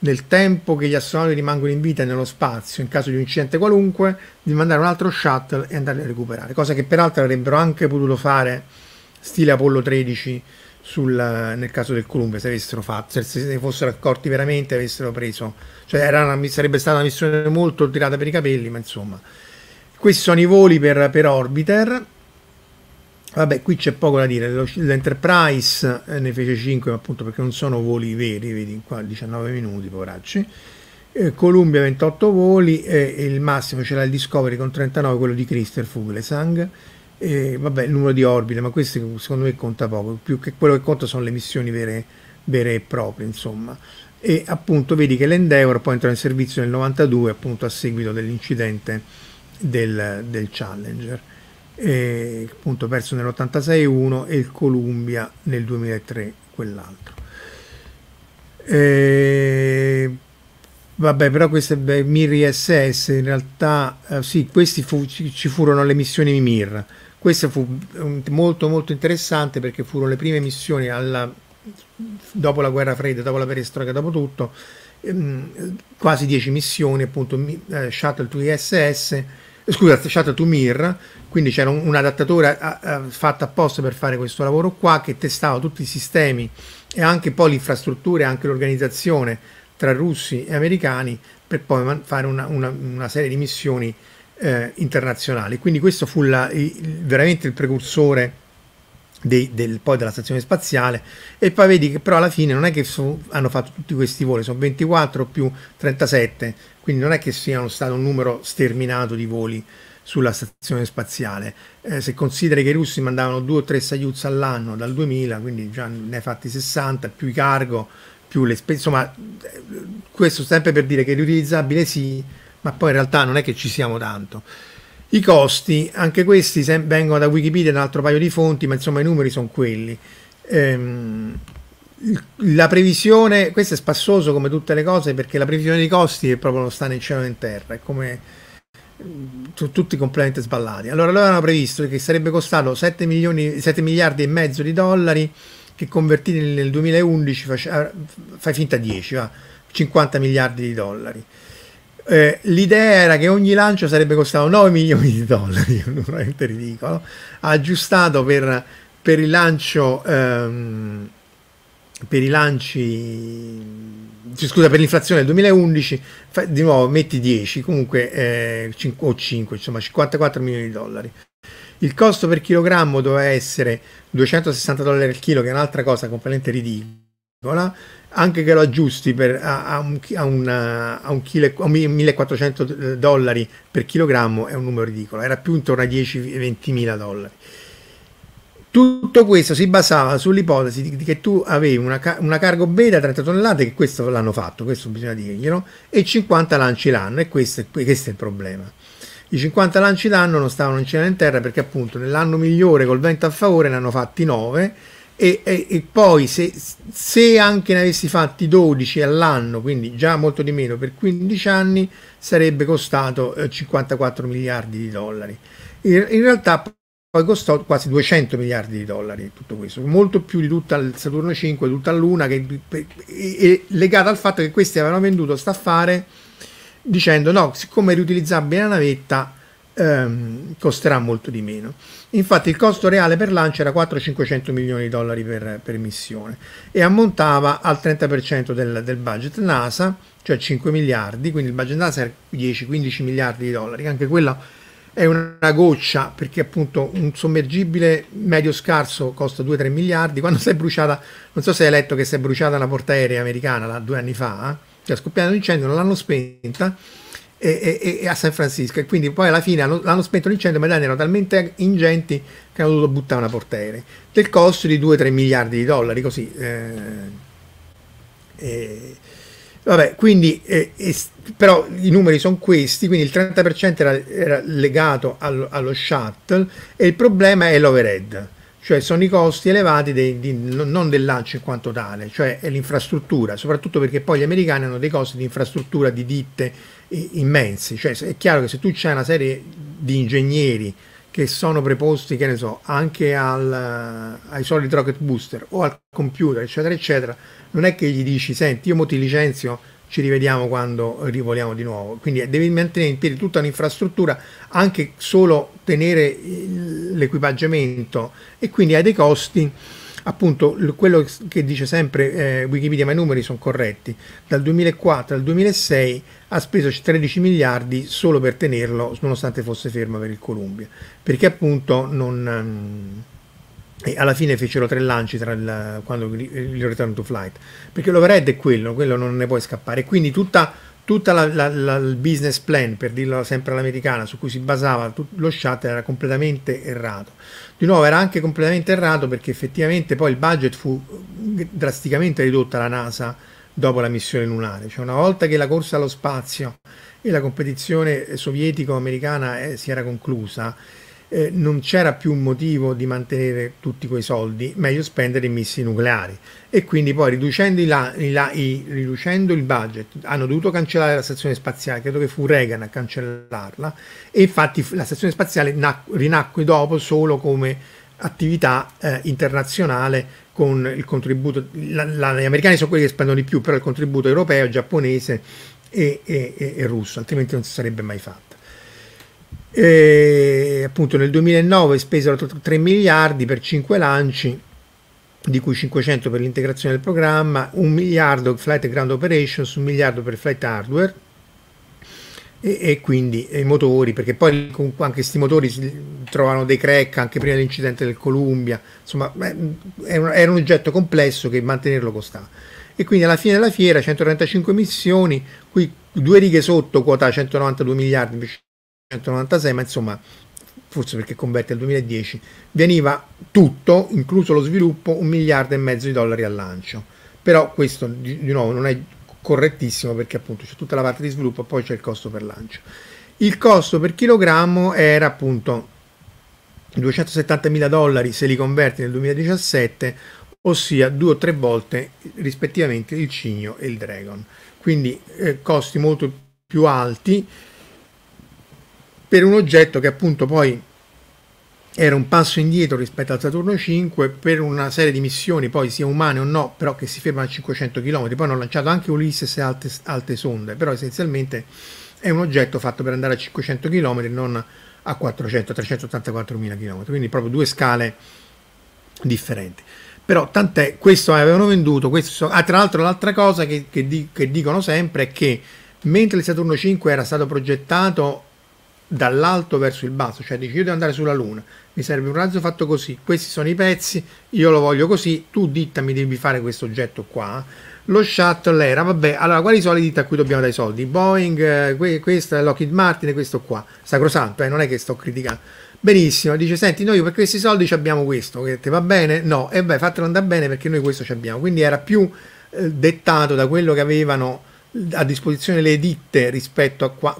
nel tempo che gli astronauti rimangono in vita e nello spazio, in caso di un incidente qualunque, di mandare un altro shuttle e andarli a recuperare, cosa che peraltro avrebbero anche potuto fare stile Apollo 13 sul, nel caso del Columbia, se avessero fatto, se ne fossero accorti veramente, avessero preso, cioè una, sarebbe stata una missione molto tirata per i capelli, ma insomma. Questi sono i voli per, per Orbiter, Vabbè, qui c'è poco da dire, l'Enterprise eh, ne fece 5 appunto perché non sono voli veri, vedi qua 19 minuti, poveracci. Eh, Columbia 28 voli e il massimo c'era il Discovery con 39, quello di Christer Fuglesang. Eh, vabbè, il numero di orbite, ma questo secondo me conta poco, più che quello che conta sono le missioni vere, vere e proprie, insomma. E appunto vedi che l'Endeavour poi entrò in servizio nel 92 appunto a seguito dell'incidente del, del Challenger eh, appunto perso nell'86 uno e il Columbia nel 2003 quell'altro. Eh, vabbè, però queste Mir ISS in realtà eh, sì, questi fu, ci, furono le missioni Mir. Questa fu molto molto interessante perché furono le prime missioni alla, dopo la guerra fredda, dopo la perestroica, dopo tutto, ehm, quasi 10 missioni, appunto eh, Shuttle to ISS scusa, Shadow to Mirror, quindi c'era un, un adattatore a, a, fatto apposta per fare questo lavoro qua che testava tutti i sistemi e anche poi l'infrastruttura e anche l'organizzazione tra russi e americani per poi fare una, una, una serie di missioni eh, internazionali. Quindi questo fu la, il, veramente il precursore dei, del, poi della stazione spaziale e poi vedi che però alla fine non è che so, hanno fatto tutti questi voli, sono 24 più 37, quindi non è che siano stato un numero sterminato di voli sulla stazione spaziale. Eh, se consideri che i russi mandavano due o tre Soyuz all'anno dal 2000, quindi già ne hai fatti 60, più i cargo, più le spese, insomma eh, questo sempre per dire che è riutilizzabile sì, ma poi in realtà non è che ci siamo tanto. I costi, anche questi vengono da Wikipedia e un altro paio di fonti, ma insomma i numeri sono quelli. Ehm, la previsione, questo è spassoso come tutte le cose perché la previsione dei costi è proprio lo sta nel cielo e in terra, è come mm, tu, tutti completamente sballati. Allora loro hanno previsto che sarebbe costato 7, milioni, 7 miliardi e mezzo di dollari che convertiti nel 2011 ah, fai finta 10, va, 50 miliardi di dollari. Eh, l'idea era che ogni lancio sarebbe costato 9 milioni di dollari, un numero veramente ridicolo, aggiustato per, per il lancio ehm, per i lanci cioè, scusa per l'inflazione del 2011 fa, di nuovo metti 10 comunque eh, 5, o 5 insomma 54 milioni di dollari il costo per chilogrammo doveva essere 260 dollari al chilo che è un'altra cosa completamente ridicola anche che lo aggiusti per, a, a, un, a, una, a, un chilo, a 1400 dollari per chilogrammo è un numero ridicolo, era più intorno a 10-20 mila dollari. Tutto questo si basava sull'ipotesi di, di, che tu avevi una, una cargo beta 30 tonnellate, che questo l'hanno fatto, questo bisogna dirglielo, e 50 lanci l'anno, e questo, questo è il problema. I 50 lanci l'anno non stavano in cena in terra perché appunto nell'anno migliore col vento a favore ne hanno fatti 9 e, e, e, poi se, se, anche ne avessi fatti 12 all'anno, quindi già molto di meno per 15 anni, sarebbe costato 54 eh, miliardi di dollari. In, in realtà poi costò quasi 200 miliardi di dollari tutto questo, molto più di tutta il Saturno 5, tutta la Luna, che, e, legato al fatto che questi avevano venduto staffare dicendo no, siccome è riutilizzabile la navetta ehm, costerà molto di meno. Infatti il costo reale per lancio era 4-500 milioni di dollari per, per missione e ammontava al 30% del, del, budget NASA, cioè 5 miliardi, quindi il budget NASA era 10-15 miliardi di dollari, anche quella è una goccia perché appunto un sommergibile medio scarso costa 2-3 miliardi, quando si è bruciata, non so se hai letto che si è bruciata una portaerei americana là, due anni fa, eh, cioè scoppiata un incendio, non l'hanno spenta e, e, e, a San Francisco e quindi poi alla fine hanno, hanno spento l'incendio ma i danni erano talmente ingenti che hanno dovuto buttare una portiere del costo di 2-3 miliardi di dollari così eh, eh, vabbè quindi eh, però i numeri sono questi quindi il 30% era, era legato al, allo shuttle e il problema è l'overhead cioè sono i costi elevati dei, di, non del lancio in quanto tale, cioè l'infrastruttura, soprattutto perché poi gli americani hanno dei costi di infrastruttura di ditte immensi. Cioè, è chiaro che se tu c'è una serie di ingegneri che sono preposti, che ne so, anche al, ai soliti rocket booster o al computer, eccetera, eccetera, non è che gli dici, senti, io mo ti licenzio, ci rivediamo quando rivoliamo di nuovo. Quindi eh, devi mantenere in piedi tutta un'infrastruttura, anche solo tenere l'equipaggiamento e quindi hai dei costi appunto quello che dice sempre eh, Wikipedia, ma i numeri sono corretti, dal 2004 al 2006 ha speso 13 miliardi solo per tenerlo, nonostante fosse fermo per il Columbia, perché appunto non... Eh, alla fine fecero tre lanci tra il, quando il return to flight perché l'overhead è quello, quello non ne puoi scappare quindi tutta tutto il business plan, per dirlo sempre all'americana, su cui si basava lo shuttle era completamente errato. Di nuovo era anche completamente errato perché effettivamente poi il budget fu eh, drasticamente ridotto alla NASA dopo la missione lunare. Cioè una volta che la corsa allo spazio e la competizione sovietico-americana eh, si era conclusa, eh, non c'era più un motivo di mantenere tutti quei soldi, meglio spendere in missili nucleari. E quindi poi riducendo, i la, i la, i, riducendo il budget hanno dovuto cancellare la stazione spaziale, credo che fu Reagan a cancellarla, e infatti la stazione spaziale nacque, rinacque dopo solo come attività eh, internazionale con il contributo, la, la, gli americani sono quelli che spendono di più, però il contributo europeo, giapponese e, e, e, e russo, altrimenti non si sarebbe mai fatto. E appunto nel 2009 spesero 3 miliardi per 5 lanci, di cui 500 per l'integrazione del programma, 1 miliardo per flight ground operations, 1 miliardo per flight hardware e, e quindi i motori, perché poi comunque anche questi motori si trovano dei crack anche prima dell'incidente del Columbia, insomma era un oggetto complesso che mantenerlo costava. E quindi alla fine della fiera 135 missioni, qui due righe sotto quota 192 miliardi invece 1996, ma insomma forse perché converte al 2010, veniva tutto, incluso lo sviluppo, un miliardo e mezzo di dollari al lancio. Però questo di, di nuovo non è correttissimo perché appunto c'è tutta la parte di sviluppo e poi c'è il costo per lancio. Il costo per chilogrammo era appunto 270 mila dollari se li converti nel 2017, ossia due o tre volte rispettivamente il cigno e il dragon. Quindi eh, costi molto più alti per un oggetto che appunto poi era un passo indietro rispetto al Saturno 5 per una serie di missioni, poi sia umane o no, però che si fermano a 500 km. Poi hanno lanciato anche Ulysses e altre, altre sonde, però essenzialmente è un oggetto fatto per andare a 500 km e non a 400, 384 mila km, quindi proprio due scale differenti. Però tant'è, questo avevano venduto, questo, ah, tra l'altro l'altra cosa che, che, di, che dicono sempre è che mentre il Saturno 5 era stato progettato dall'alto verso il basso, cioè dici io devo andare sulla Luna, mi serve un razzo fatto così, questi sono i pezzi, io lo voglio così, tu dittami devi fare questo oggetto qua. Lo shuttle era, vabbè, allora quali sono le ditte a cui dobbiamo dare i soldi? Boeing, eh, que- questa, Lockheed Martin questo qua, sacrosanto, eh, non è che sto criticando. Benissimo, dice senti noi per questi soldi abbiamo questo, ti va bene? No, e beh fatelo andare bene perché noi questo ci abbiamo, quindi era più eh, dettato da quello che avevano eh, a disposizione le ditte rispetto a qua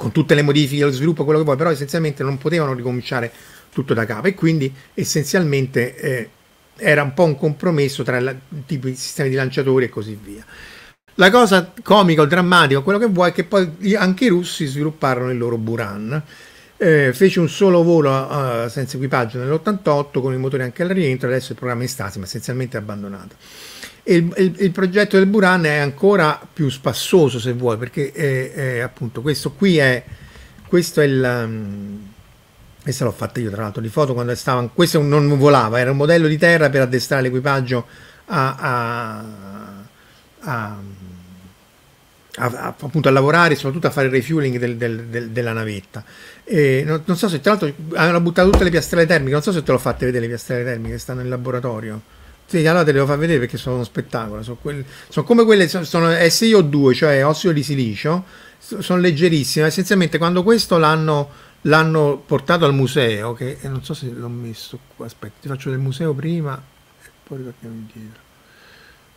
con tutte le modifiche, lo sviluppo, quello che vuoi, però essenzialmente non potevano ricominciare tutto da capo e quindi essenzialmente eh, era un po' un compromesso tra la, tipi di sistemi di lanciatori e così via. La cosa comica o drammatica, quello che vuoi, è che poi anche i russi svilupparono il loro Buran. Eh, fece un solo volo uh, senza equipaggio nell'88 con i motori anche al rientro, adesso il programma è in stasi, ma essenzialmente abbandonato. E il, il, il, progetto del Buran è ancora più spassoso, se vuoi, perché è, è appunto questo qui è, questo è il... Um, questa l'ho fatta io tra l'altro di foto quando stava, questo non volava, era un modello di terra per addestrare l'equipaggio a, a, a, a, appunto a lavorare, soprattutto a fare il refueling del, del, del, della navetta. E non, non, so se tra l'altro hanno buttato tutte le piastrelle termiche, non so se te l'ho fatte vedere le piastrelle termiche che stanno in laboratorio. Sì, allora te le devo far vedere perché sono uno spettacolo. Sono, quelle, sono come quelle, sono, SIO2, cioè ossido di silicio, sono leggerissime. Essenzialmente quando questo l'hanno l'hanno portato al museo che eh, non so se l'ho messo qua aspetta ti faccio del museo prima e poi ritorniamo indietro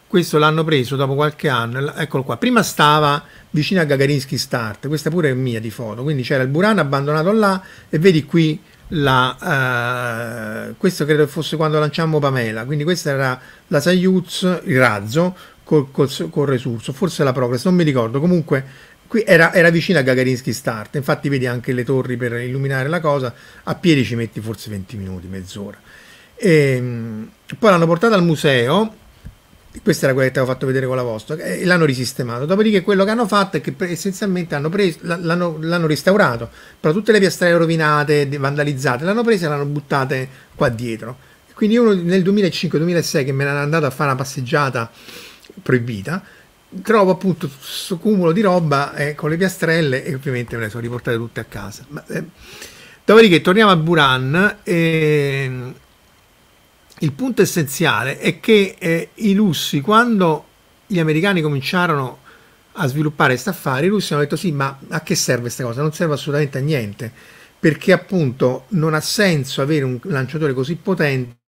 questo l'hanno preso dopo qualche anno eccolo qua prima stava vicino a Gagarinsky Start questa pure è mia di foto quindi c'era il Burano abbandonato là e vedi qui la, eh, questo credo fosse quando lanciammo Pamela, quindi questa era la Soyuz, il razzo col, col, col resurso, forse la Progress, non mi ricordo, comunque qui era, era vicina a Gagarinsky Start, infatti vedi anche le torri per illuminare la cosa, a piedi ci metti forse 20 minuti, mezz'ora. E, ehm, poi l'hanno portata al museo questa era quella che ti avevo fatto vedere con la vostra e l'hanno risistemato dopodiché quello che hanno fatto è che essenzialmente l'hanno, restaurato però tutte le piastrelle rovinate vandalizzate l'hanno presa e l'hanno buttate qua dietro quindi io nel 2005-2006 che me ne ero andato a fare una passeggiata proibita trovo appunto questo cumulo di roba eh, con le piastrelle e ovviamente me le sono riportate tutte a casa Ma, eh. dopodiché torniamo a Buran e ehm, il punto essenziale è che eh, i russi, quando gli americani cominciarono a sviluppare questa affare, i russi hanno detto sì, ma a che serve questa cosa? Non serve assolutamente a niente, perché appunto non ha senso avere un lanciatore così potente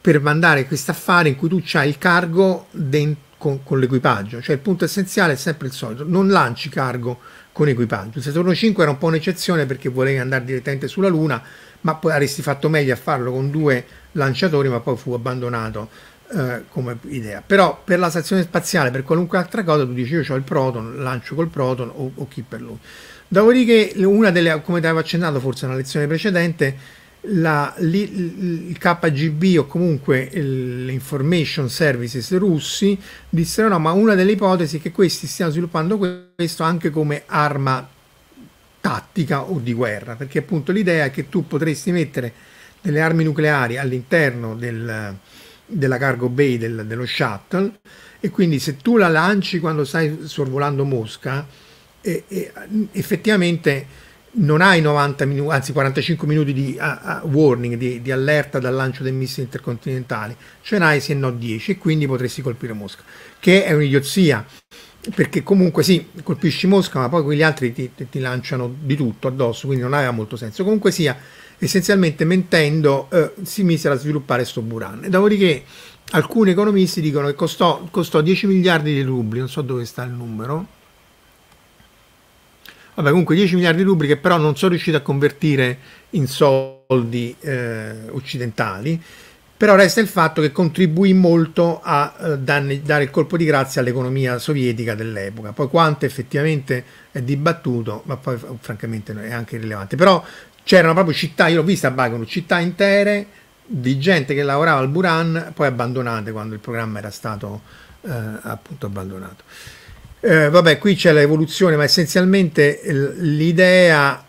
per mandare questa affare in cui tu c'hai il cargo con, con l'equipaggio. Cioè il punto essenziale è sempre il solito, non lanci cargo con equipaggio. Il Saturno 5 era un po' un'eccezione perché volevi andare direttamente sulla Luna, ma poi avresti fatto meglio a farlo con due lanciatori, ma poi fu abbandonato eh, come idea. Però per la stazione spaziale, per qualunque altra cosa, tu dici io ho il Proton, lancio col Proton o, o chi per lui. Dopodiché, una delle, come ti avevo accennato forse nella lezione precedente, la, il KGB o comunque l'Information services russi dissero no, ma una delle ipotesi è che questi stiano sviluppando questo anche come arma tattica o di guerra, perché appunto l'idea è che tu potresti mettere delle armi nucleari all'interno del, della cargo bay del, dello shuttle e quindi se tu la lanci quando stai sorvolando Mosca, e, e, effettivamente non hai 90 minuti, anzi 45 minuti di uh, uh, warning, di, di, allerta dal lancio del missile intercontinentale, ce n'hai se no 10 e quindi potresti colpire Mosca, che è un'idiozia perché comunque sì, colpisci Mosca, ma poi quegli altri ti, ti, lanciano di tutto addosso, quindi non aveva molto senso. Comunque sia, essenzialmente mentendo eh, si misero a sviluppare sto Buran. Dopodiché alcuni economisti dicono che costò, costò 10 miliardi di rubli, non so dove sta il numero. Vabbè, comunque 10 miliardi di rubli che però non sono riusciti a convertire in soldi eh, occidentali però resta il fatto che contribuì molto a eh, danni, dare il colpo di grazia all'economia sovietica dell'epoca. Poi quanto effettivamente è dibattuto, ma poi eh, francamente è anche irrilevante. Però c'erano proprio città, io l'ho vista a Bagono, città intere di gente che lavorava al Buran, poi abbandonate quando il programma era stato eh, appunto abbandonato. Eh, vabbè, qui c'è l'evoluzione, ma essenzialmente eh, l'idea,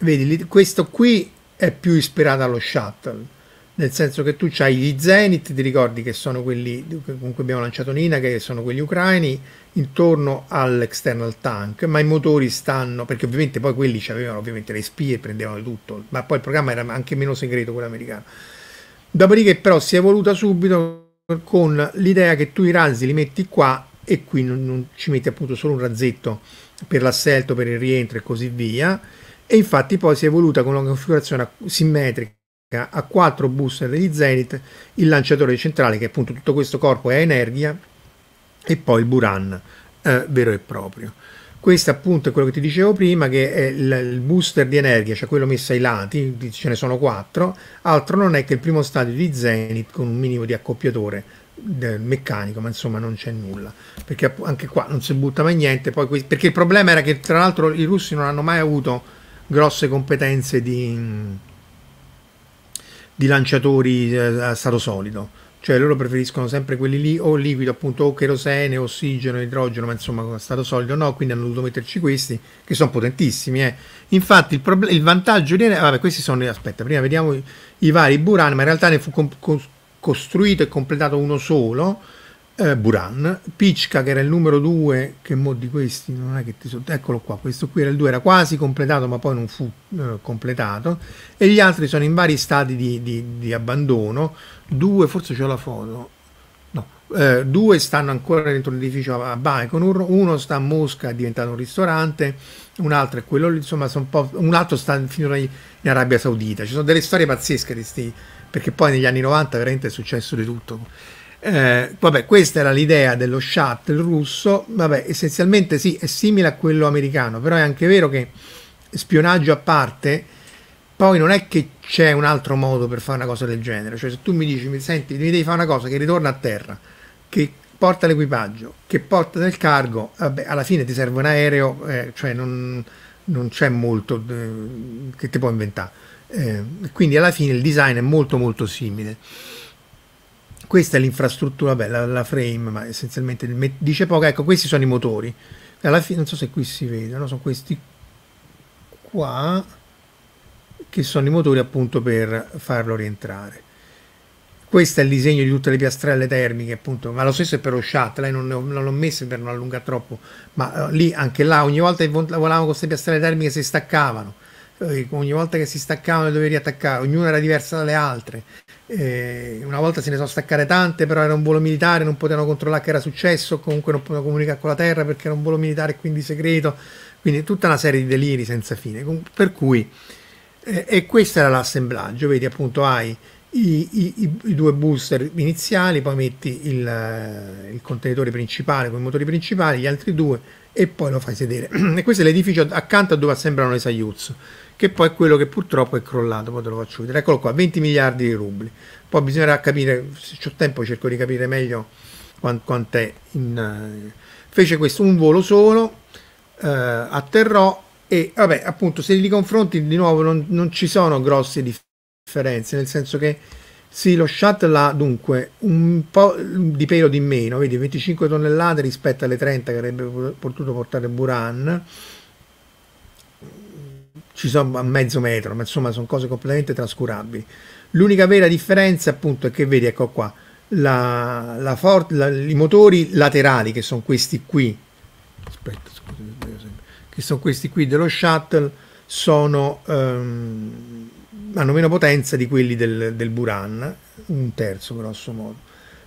vedi, questo qui è più ispirato allo shuttle nel senso che tu hai gli Zenith, ti ricordi che sono quelli con cui abbiamo lanciato Nina, che sono quelli ucraini, intorno all'external tank, ma i motori stanno, perché ovviamente poi quelli avevano ovviamente le spie e prendevano tutto, ma poi il programma era anche meno segreto quello americano. Dopodiché però si è evoluta subito con l'idea che tu i razzi li metti qua e qui non, non ci metti appunto solo un razzetto per l'assetto, per il rientro e così via, e infatti poi si è evoluta con una configurazione simmetrica a quattro booster degli Zenith, il lanciatore centrale che appunto tutto questo corpo è a energia e poi il Buran eh, vero e proprio. Questo appunto è quello che ti dicevo prima, che è il, booster di energia, cioè quello messo ai lati, ce ne sono quattro, altro non è che il primo stadio di Zenith con un minimo di accoppiatore meccanico, ma insomma non c'è nulla, perché anche qua non si butta mai niente, poi, perché il problema era che tra l'altro i russi non hanno mai avuto grosse competenze di di lanciatori eh, a stato solido, cioè loro preferiscono sempre quelli lì o liquido appunto o cherosene, ossigeno, idrogeno, ma insomma a stato solido no, quindi hanno dovuto metterci questi che sono potentissimi. Eh. Infatti il, proble- il vantaggio di... Vabbè, questi sono... Aspetta, prima vediamo i, i vari Buran, ma in realtà ne fu com- costruito e completato uno solo eh, Buran, Pichka che era il numero 2, che mo di questi non è che ti so, eccolo qua, questo qui era il 2, era quasi completato ma poi non fu eh, completato, e gli altri sono in vari stati di, di, di abbandono, due, forse c'ho la foto, no, eh, due stanno ancora dentro l'edificio a, a Baikonur, uno sta a Mosca, è diventato un ristorante, un altro è quello lì, insomma, un, un altro sta finora in Arabia Saudita, ci sono delle storie pazzesche di questi, perché poi negli anni 90 veramente è successo di tutto. Eh, vabbè, questa era l'idea dello shuttle russo, vabbè, essenzialmente sì, è simile a quello americano, però è anche vero che spionaggio a parte, poi non è che c'è un altro modo per fare una cosa del genere, cioè se tu mi dici, mi senti, mi devi fare una cosa che ritorna a terra, che porta l'equipaggio, che porta del cargo, vabbè, alla fine ti serve un aereo, eh, cioè non, non c'è molto eh, che ti puoi inventare. Eh, quindi alla fine il design è molto molto simile. Questa è l'infrastruttura, beh, la, la frame, ma essenzialmente dice poco. Ecco, questi sono i motori. Alla fine, non so se qui si vedono, sono questi qua che sono i motori appunto per farlo rientrare. Questo è il disegno di tutte le piastrelle termiche, appunto, ma lo stesso è per lo shuttle, non, ho, non l'ho messo per non allungare troppo, ma eh, lì anche là ogni volta che volavamo con queste piastrelle termiche si staccavano, eh, ogni volta che si staccavano le dovevi riattaccare, ognuna era diversa dalle altre, eh, una volta se ne sono staccate tante, però era un volo militare, non potevano controllare che era successo, comunque non potevano comunicare con la Terra perché era un volo militare e quindi segreto. Quindi tutta una serie di deliri senza fine. Per cui, eh, e questo era l'assemblaggio, vedi appunto hai i, i, i due booster iniziali, poi metti il, il contenitore principale con i motori principali, gli altri due e poi lo fai sedere. e questo è l'edificio accanto a dove assemblano le Soyuz che poi è quello che purtroppo è crollato, poi te lo faccio vedere. Eccolo qua, 20 miliardi di rubli. Poi bisognerà capire, se ho tempo cerco di capire meglio quant'è. In... Eh, fece questo un volo solo, eh, atterrò e vabbè appunto se li confronti di nuovo non, non ci sono grosse differenze, nel senso che sì, lo shuttle ha dunque un po' di pelo di meno, vedi 25 tonnellate rispetto alle 30 che avrebbe potuto portare Buran, ci sono a mezzo metro, ma insomma sono cose completamente trascurabili. L'unica vera differenza appunto è che vedi, ecco qua, la, la for- la, i motori laterali che sono questi qui, aspetta, scusami, che sono questi qui dello shuttle, sono, ehm, hanno meno potenza di quelli del, del Buran, un terzo grosso modo.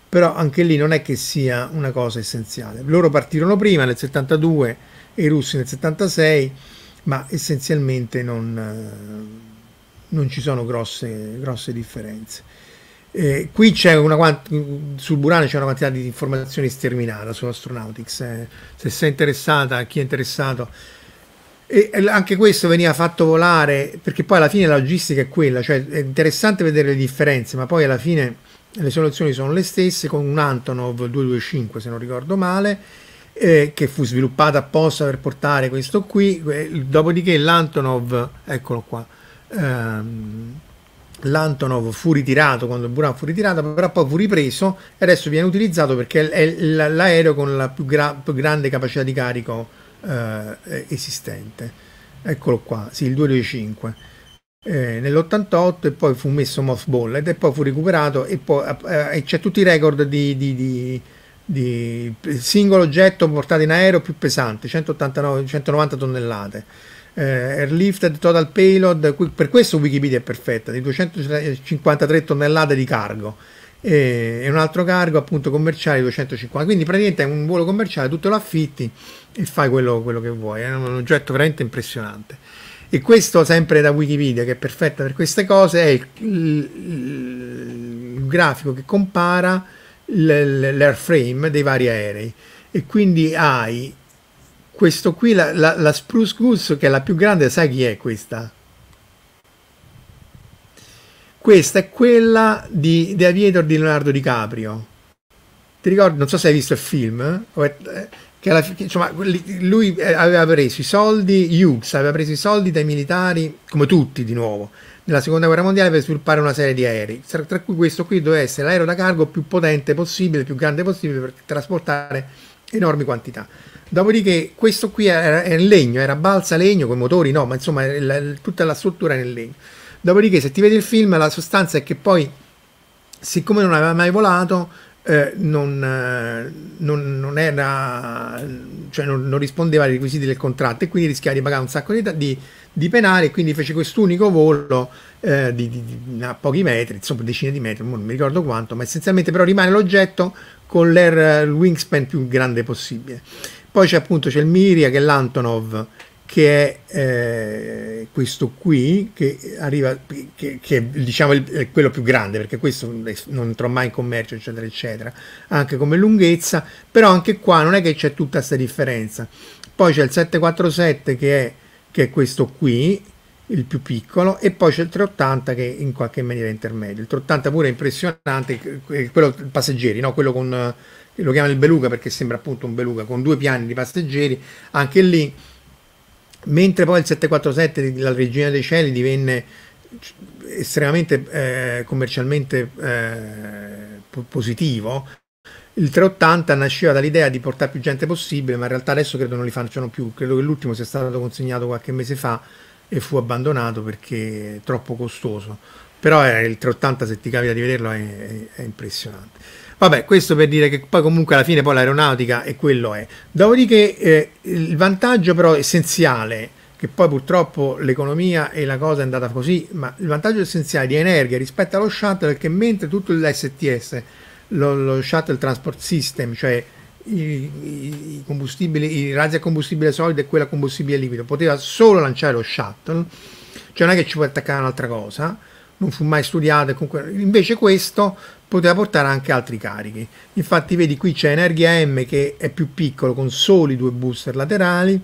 Però anche lì non è che sia una cosa essenziale. Loro partirono prima nel 72 e i russi nel 76 ma essenzialmente non, non ci sono grosse, grosse differenze. Eh, qui c'è una sul Burano c'è una quantità di informazioni sterminata su Astronautics. Eh. Se sei interessata, chi è interessato. E anche questo veniva fatto volare perché poi alla fine la logistica è quella, cioè è interessante vedere le differenze, ma poi alla fine le soluzioni sono le stesse con un Antonov 225 se non ricordo male eh, che fu sviluppata apposta per portare questo qui, eh, dopodiché l'Antonov, eccolo qua, ehm, l'Antonov fu ritirato quando il Buran fu ritirato, però poi fu ripreso e adesso viene utilizzato perché è l'aereo con la più, gra più, grande capacità di carico eh, esistente. Eccolo qua, sì, il 225. Eh, nell'88 e poi fu messo mothball e poi fu recuperato e poi eh, c'è tutti i record di, di, di di singolo oggetto portato in aereo più pesante, 189, 190 tonnellate. Eh, airlifted total payload, per questo Wikipedia è perfetta, di 253 tonnellate di cargo e, e un altro cargo appunto commerciale di 250. Quindi praticamente è un volo commerciale, tutto lo affitti e fai quello, quello che vuoi. È un oggetto veramente impressionante. E questo sempre da Wikipedia, che è perfetta per queste cose, è il, il, il grafico che compara l'airframe dei vari aerei e quindi hai questo qui, la, la, la, Spruce Goose che è la più grande, sai chi è questa? Questa è quella di The Aviator di Leonardo DiCaprio. Ti ricordi, non so se hai visto il film, eh? che alla, insomma, lui eh, aveva preso i soldi, Hughes aveva preso i soldi dai militari, come tutti di nuovo, nella seconda guerra mondiale per sviluppare una serie di aerei, tra, tra cui questo qui doveva essere l'aereo da cargo più potente possibile, più grande possibile per trasportare enormi quantità. Dopodiché questo qui era, era in legno, era balsa legno, con motori no, ma insomma la, tutta la struttura era in legno. Dopodiché se ti vedi il film la sostanza è che poi, siccome non aveva mai volato, eh, non, eh, non, non, era, cioè non, non, rispondeva ai requisiti del contratto e quindi rischiava di pagare un sacco di, di, di penale e quindi fece quest'unico volo eh, di, di, a pochi metri, insomma decine di metri, non mi ricordo quanto, ma essenzialmente però rimane l'oggetto con l'air eh, wingspan più grande possibile. Poi c'è appunto c'è il Miria che è l'Antonov che è eh, questo qui, che arriva, che, che diciamo è quello più grande, perché questo non entrò mai in commercio, eccetera, eccetera, anche come lunghezza, però anche qua non è che c'è tutta questa differenza. Poi c'è il 747 che è, che è questo qui, il più piccolo, e poi c'è il 380 che in qualche maniera è intermedio. Il 380 pure è impressionante, quello passeggeri, no? quello con, lo chiama il Beluga perché sembra appunto un Beluga, con due piani di passeggeri, anche lì Mentre poi il 747, la Regina dei Cieli, divenne estremamente eh, commercialmente eh, positivo, il 380 nasceva dall'idea di portare più gente possibile, ma in realtà adesso credo non li facciano più, credo che l'ultimo sia stato consegnato qualche mese fa e fu abbandonato perché troppo costoso, però eh, il 380 se ti capita di vederlo è, è, è impressionante. Vabbè, questo per dire che poi comunque alla fine poi l'aeronautica è quello è. Dopodiché eh, il vantaggio però essenziale, che poi purtroppo l'economia e la cosa è andata così, ma il vantaggio essenziale di Energia rispetto allo shuttle è che mentre tutto l'STS, lo, lo shuttle transport system, cioè i, combustibili, i razzi a combustibile solido e quello a combustibile liquido, poteva solo lanciare lo shuttle, cioè non è che ci può attaccare un'altra cosa, non fu mai studiato. Invece questo poteva portare anche altri carichi. Infatti vedi qui c'è energia M che è più piccolo con soli due booster laterali,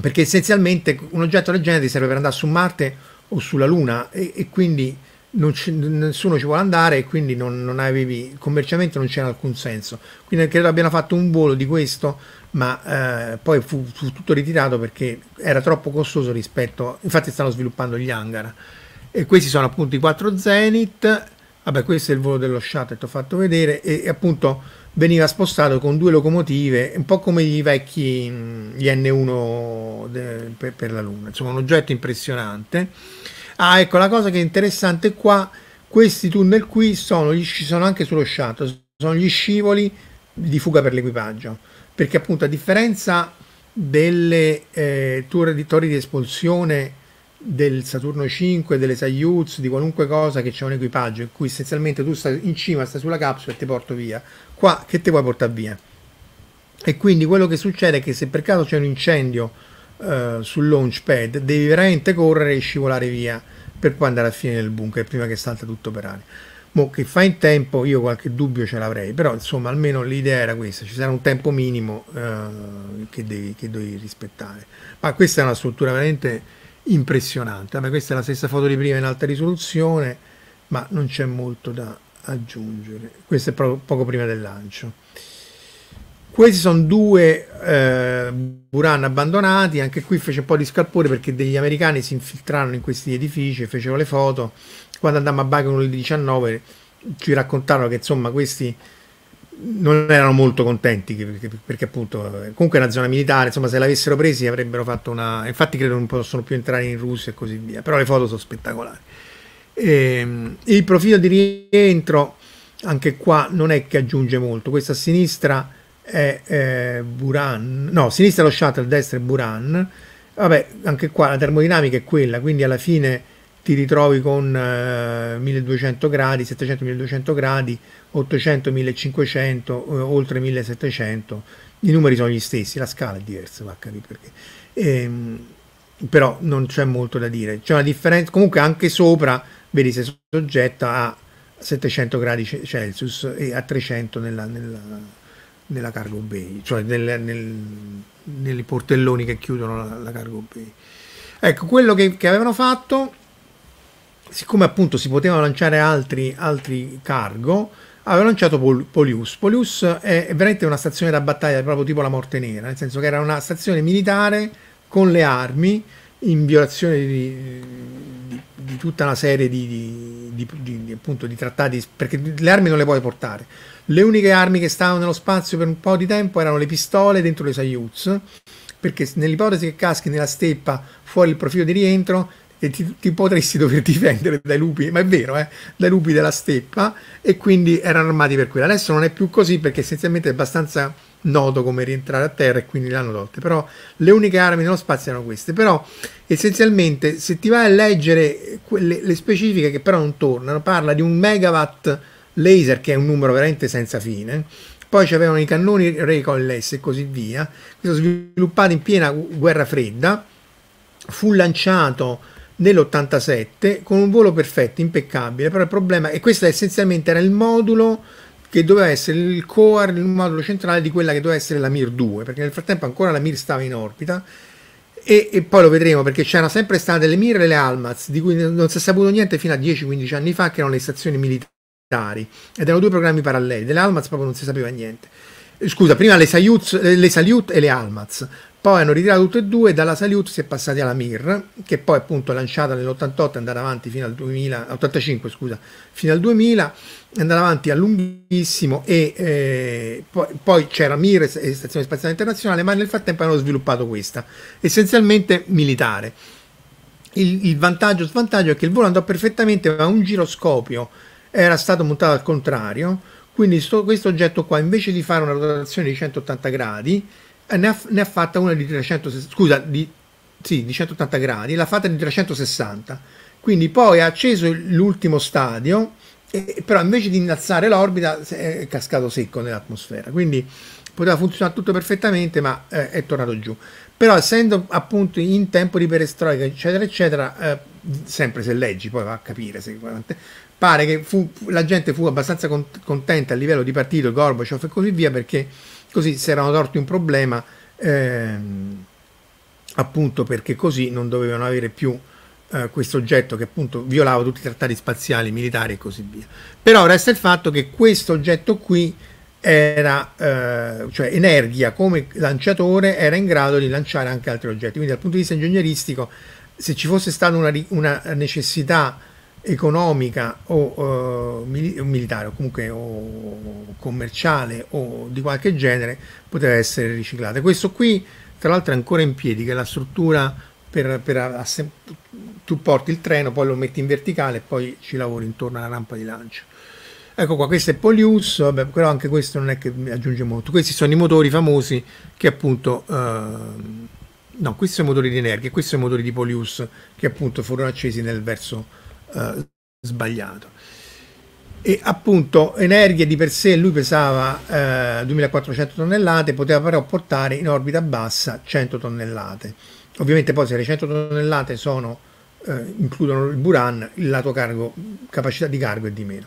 perché essenzialmente un oggetto del genere serve per andare su Marte o sulla Luna e, e quindi nessuno ci vuole andare e quindi non, non avevi, commercialmente non c'era alcun senso. Quindi credo abbiano fatto un volo di questo, ma eh, poi fu, fu tutto ritirato perché era troppo costoso rispetto, infatti stanno sviluppando gli hangar. E questi sono appunto i quattro Zenith. Vabbè, questo è il volo dello shuttle, ti ho fatto vedere, e, e, appunto veniva spostato con due locomotive, un po' come gli vecchi gli N1 de, per, per la Luna. Insomma, un oggetto impressionante. Ah, ecco, la cosa che è interessante qua, questi tunnel qui sono, gli, sono anche sullo shuttle, sono gli scivoli di fuga per l'equipaggio, perché appunto a differenza delle eh, torri di, torri di espulsione del Saturno 5, delle Soyuz, di qualunque cosa che c'è un equipaggio in cui essenzialmente tu stai in cima, stai sulla capsula e ti porto via. Qua che ti vuoi portare via? E quindi quello che succede è che se per caso c'è un incendio eh, sul launchpad, devi veramente correre e scivolare via per poi andare a fine del bunker prima che salta tutto per aria. Mo che fa in tempo, io qualche dubbio ce l'avrei, però insomma almeno l'idea era questa, ci sarà un tempo minimo eh, che, devi, che devi rispettare. Ma questa è una struttura veramente impressionante. Ma questa è la stessa foto di prima in alta risoluzione, ma non c'è molto da aggiungere. Questo è proprio poco prima del lancio. Questi sono due eh, Buran abbandonati, anche qui fece un po' di scalpore perché degli americani si infiltrarono in questi edifici e fecevano le foto. Quando andammo a Bagon 19 ci raccontarono che insomma questi non erano molto contenti perché, perché, appunto eh, comunque è una zona militare insomma se l'avessero presi avrebbero fatto una infatti credo non possono più entrare in Russia e così via però le foto sono spettacolari e, ehm, il profilo di rientro anche qua non è che aggiunge molto questa a sinistra è eh, Buran no a sinistra è lo shuttle a destra è Buran vabbè anche qua la termodinamica è quella quindi alla fine ti ritrovi con eh, 1200 gradi, 700-1200 gradi, 800-1500, eh, oltre 1700, i numeri sono gli stessi, la scala è diversa, va a capire perché. Ehm, però non c'è molto da dire, c'è una differenza, comunque anche sopra, vedi se soggetta a 700 gradi Celsius e a 300 nella, nella, nella cargo bay, cioè nel, nel, nei portelloni che chiudono la, la cargo bay. Ecco, quello che, che avevano fatto siccome appunto si potevano lanciare altri, altri cargo, aveva lanciato Pol- Polius. Polius è veramente una stazione da battaglia proprio tipo la Morte Nera, nel senso che era una stazione militare con le armi in violazione di, di, di tutta una serie di, di, appunto, di trattati, perché le armi non le puoi portare. Le uniche armi che stavano nello spazio per un po' di tempo erano le pistole dentro le Soyuz, perché nell'ipotesi che caschi nella steppa fuori il profilo di rientro e ti, ti, potresti dover difendere dai lupi, ma è vero, eh, dai lupi della steppa e quindi erano armati per quello. Adesso non è più così perché essenzialmente è abbastanza noto come rientrare a terra e quindi l'hanno tolta. Però le uniche armi dello spazio erano queste. Però essenzialmente se ti vai a leggere quelle, le specifiche che però non tornano, parla di un megawatt laser che è un numero veramente senza fine. Poi c'avevano i cannoni recoilless e così via. Questo sviluppato in piena guerra fredda. Fu lanciato nell'87 con un volo perfetto, impeccabile, però il problema, e questo essenzialmente era il modulo che doveva essere il core, il modulo centrale di quella che doveva essere la Mir 2, perché nel frattempo ancora la Mir stava in orbita e, e poi lo vedremo perché c'erano sempre state le Mir e le Almaz, di cui non si è saputo niente fino a 10-15 anni fa, che erano le stazioni militari, ed erano due programmi paralleli, delle Almaz proprio non si sapeva niente. Scusa, prima le eh, Salyut, le Saliut e le Almaz, poi hanno ritirato tutte e due, dalla Salute si è passati alla Mir, che poi appunto è lanciata nell'88 è andata avanti fino al 2000, 85 scusa, fino al 2000, è andata avanti a lunghissimo e eh, poi, poi c'era Mir e Stazione Spaziale Internazionale, ma nel frattempo hanno sviluppato questa, essenzialmente militare. Il, il vantaggio svantaggio è che il volo andò perfettamente, ma un giroscopio era stato montato al contrario, quindi sto, questo oggetto qua invece di fare una rotazione di 180 gradi, eh, ne ha, ne ha, fatta una di 360, scusa, di, sì, di 180 gradi, l'ha fatta di 360. Quindi poi ha acceso l'ultimo stadio, e, però invece di innalzare l'orbita è cascato secco nell'atmosfera. Quindi poteva funzionare tutto perfettamente, ma eh, è tornato giù. Però essendo appunto in tempo di perestroica, eccetera, eccetera, eh, sempre se leggi, poi va a capire, se, pare che fu, la gente fu abbastanza contenta a livello di partito, Gorbachev e così via, perché Così si erano torti un problema ehm, appunto perché così non dovevano avere più eh, questo oggetto che appunto violava tutti i trattati spaziali, militari e così via. Però resta il fatto che questo oggetto qui era, eh, cioè Energia come lanciatore era in grado di lanciare anche altri oggetti. Quindi dal punto di vista ingegneristico se ci fosse stata una, una necessità economica o eh, militare o comunque o commerciale o di qualche genere poteva essere riciclata. Questo qui tra l'altro è ancora in piedi che è la struttura per, per tu porti il treno, poi lo metti in verticale e poi ci lavori intorno alla rampa di lancio. Ecco qua, questo è Polius, vabbè, però anche questo non è che aggiunge molto. Questi sono i motori famosi che appunto... Eh, no, questi sono i motori di Energia, questi sono i motori di Polius che appunto furono accesi nel verso eh, sbagliato. E appunto Energie di per sé lui pesava eh, 2400 tonnellate, poteva però portare in orbita bassa 100 tonnellate. Ovviamente poi se le 100 tonnellate sono, eh, includono il Buran, il lato cargo, capacità di cargo è di meno.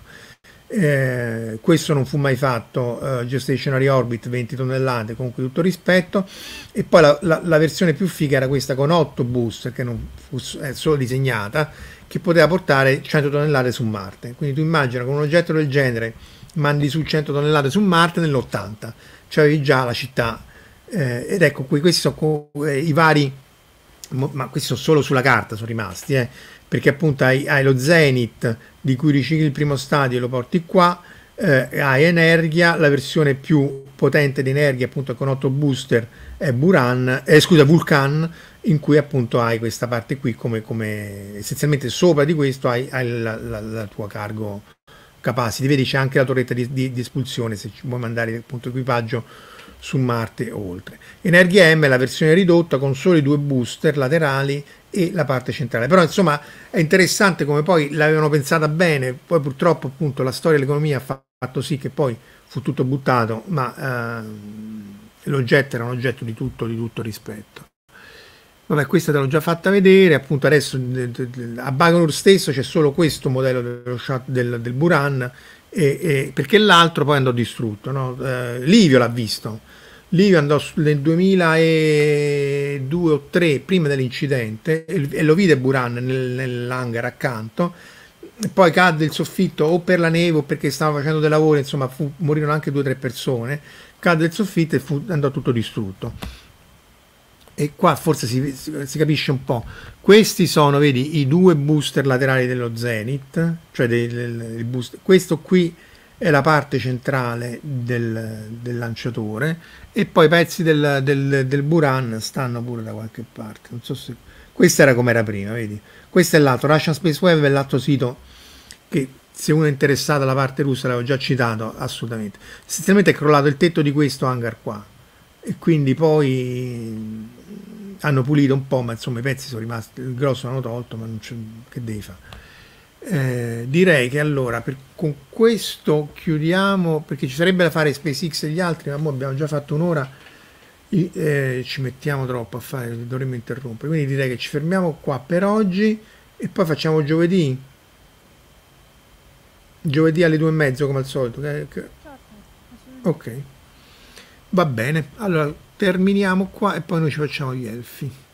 Eh, questo non fu mai fatto, eh, Geostationary Orbit 20 tonnellate, comunque tutto rispetto. E poi la, la, la versione più figa era questa con 8 booster, che non fu eh, solo disegnata, che poteva portare 100 tonnellate su Marte. Quindi tu immagina con un oggetto del genere mandi su 100 tonnellate su Marte nell'80, cioè avevi già la città. Eh, ed ecco qui, questi sono eh, i vari, ma questi sono solo sulla carta, sono rimasti, eh, perché appunto hai, hai lo Zenith di cui ricicli il primo stadio e lo porti qua, eh, ha Energia, la versione più potente di Energia appunto con 8 booster è Buran, eh, scusa, Vulcan in cui appunto hai questa parte qui come, come essenzialmente sopra di questo hai, hai la, la, la, tua cargo capacity, vedi c'è anche la torretta di, di, di espulsione se ci vuoi mandare appunto equipaggio su Marte o oltre. Energia M è la versione ridotta con soli due booster laterali e la parte centrale. Però insomma è interessante come poi l'avevano pensata bene, poi purtroppo appunto la storia dell'economia ha fatto sì che poi fu tutto buttato, ma ehm, l'oggetto era un oggetto di tutto, di tutto rispetto. Vabbè, questa te l'ho già fatta vedere, appunto adesso a Bagnur stesso c'è solo questo modello dello, del, del Buran, e, e, perché l'altro poi andò distrutto. No? Eh, Livio l'ha visto, lì andò nel 2002 o 2003 prima dell'incidente e lo vide Buran nel, nell'hangar accanto poi cadde il soffitto o per la neve o perché stava facendo dei lavori insomma fu, morirono anche due o tre persone cadde il soffitto e fu, andò tutto distrutto e qua forse si, si, capisce un po'. Questi sono, vedi, i due booster laterali dello Zenith, cioè del, del booster. questo qui è la parte centrale del, del lanciatore e poi i pezzi del, del, del, Buran stanno pure da qualche parte. Non so se... Questa era come era prima, vedi? Questo è l'altro, Russian Space Web è l'altro sito che se uno è interessato alla parte russa l'avevo già citato assolutamente. Essenzialmente è crollato il tetto di questo hangar qua e quindi poi mm, hanno pulito un po', ma insomma i pezzi sono rimasti, il grosso l'hanno tolto, ma non c'è, che devi fare? Eh, direi che allora per, con questo chiudiamo perché ci sarebbe da fare SpaceX e gli altri, ma abbiamo già fatto un'ora, eh, ci mettiamo troppo a fare, dovremmo interrompere. Quindi direi che ci fermiamo qua per oggi e poi facciamo giovedì. Giovedì alle due e mezzo come al solito. Certo, ok, va bene. Allora terminiamo qua e poi noi ci facciamo gli elfi.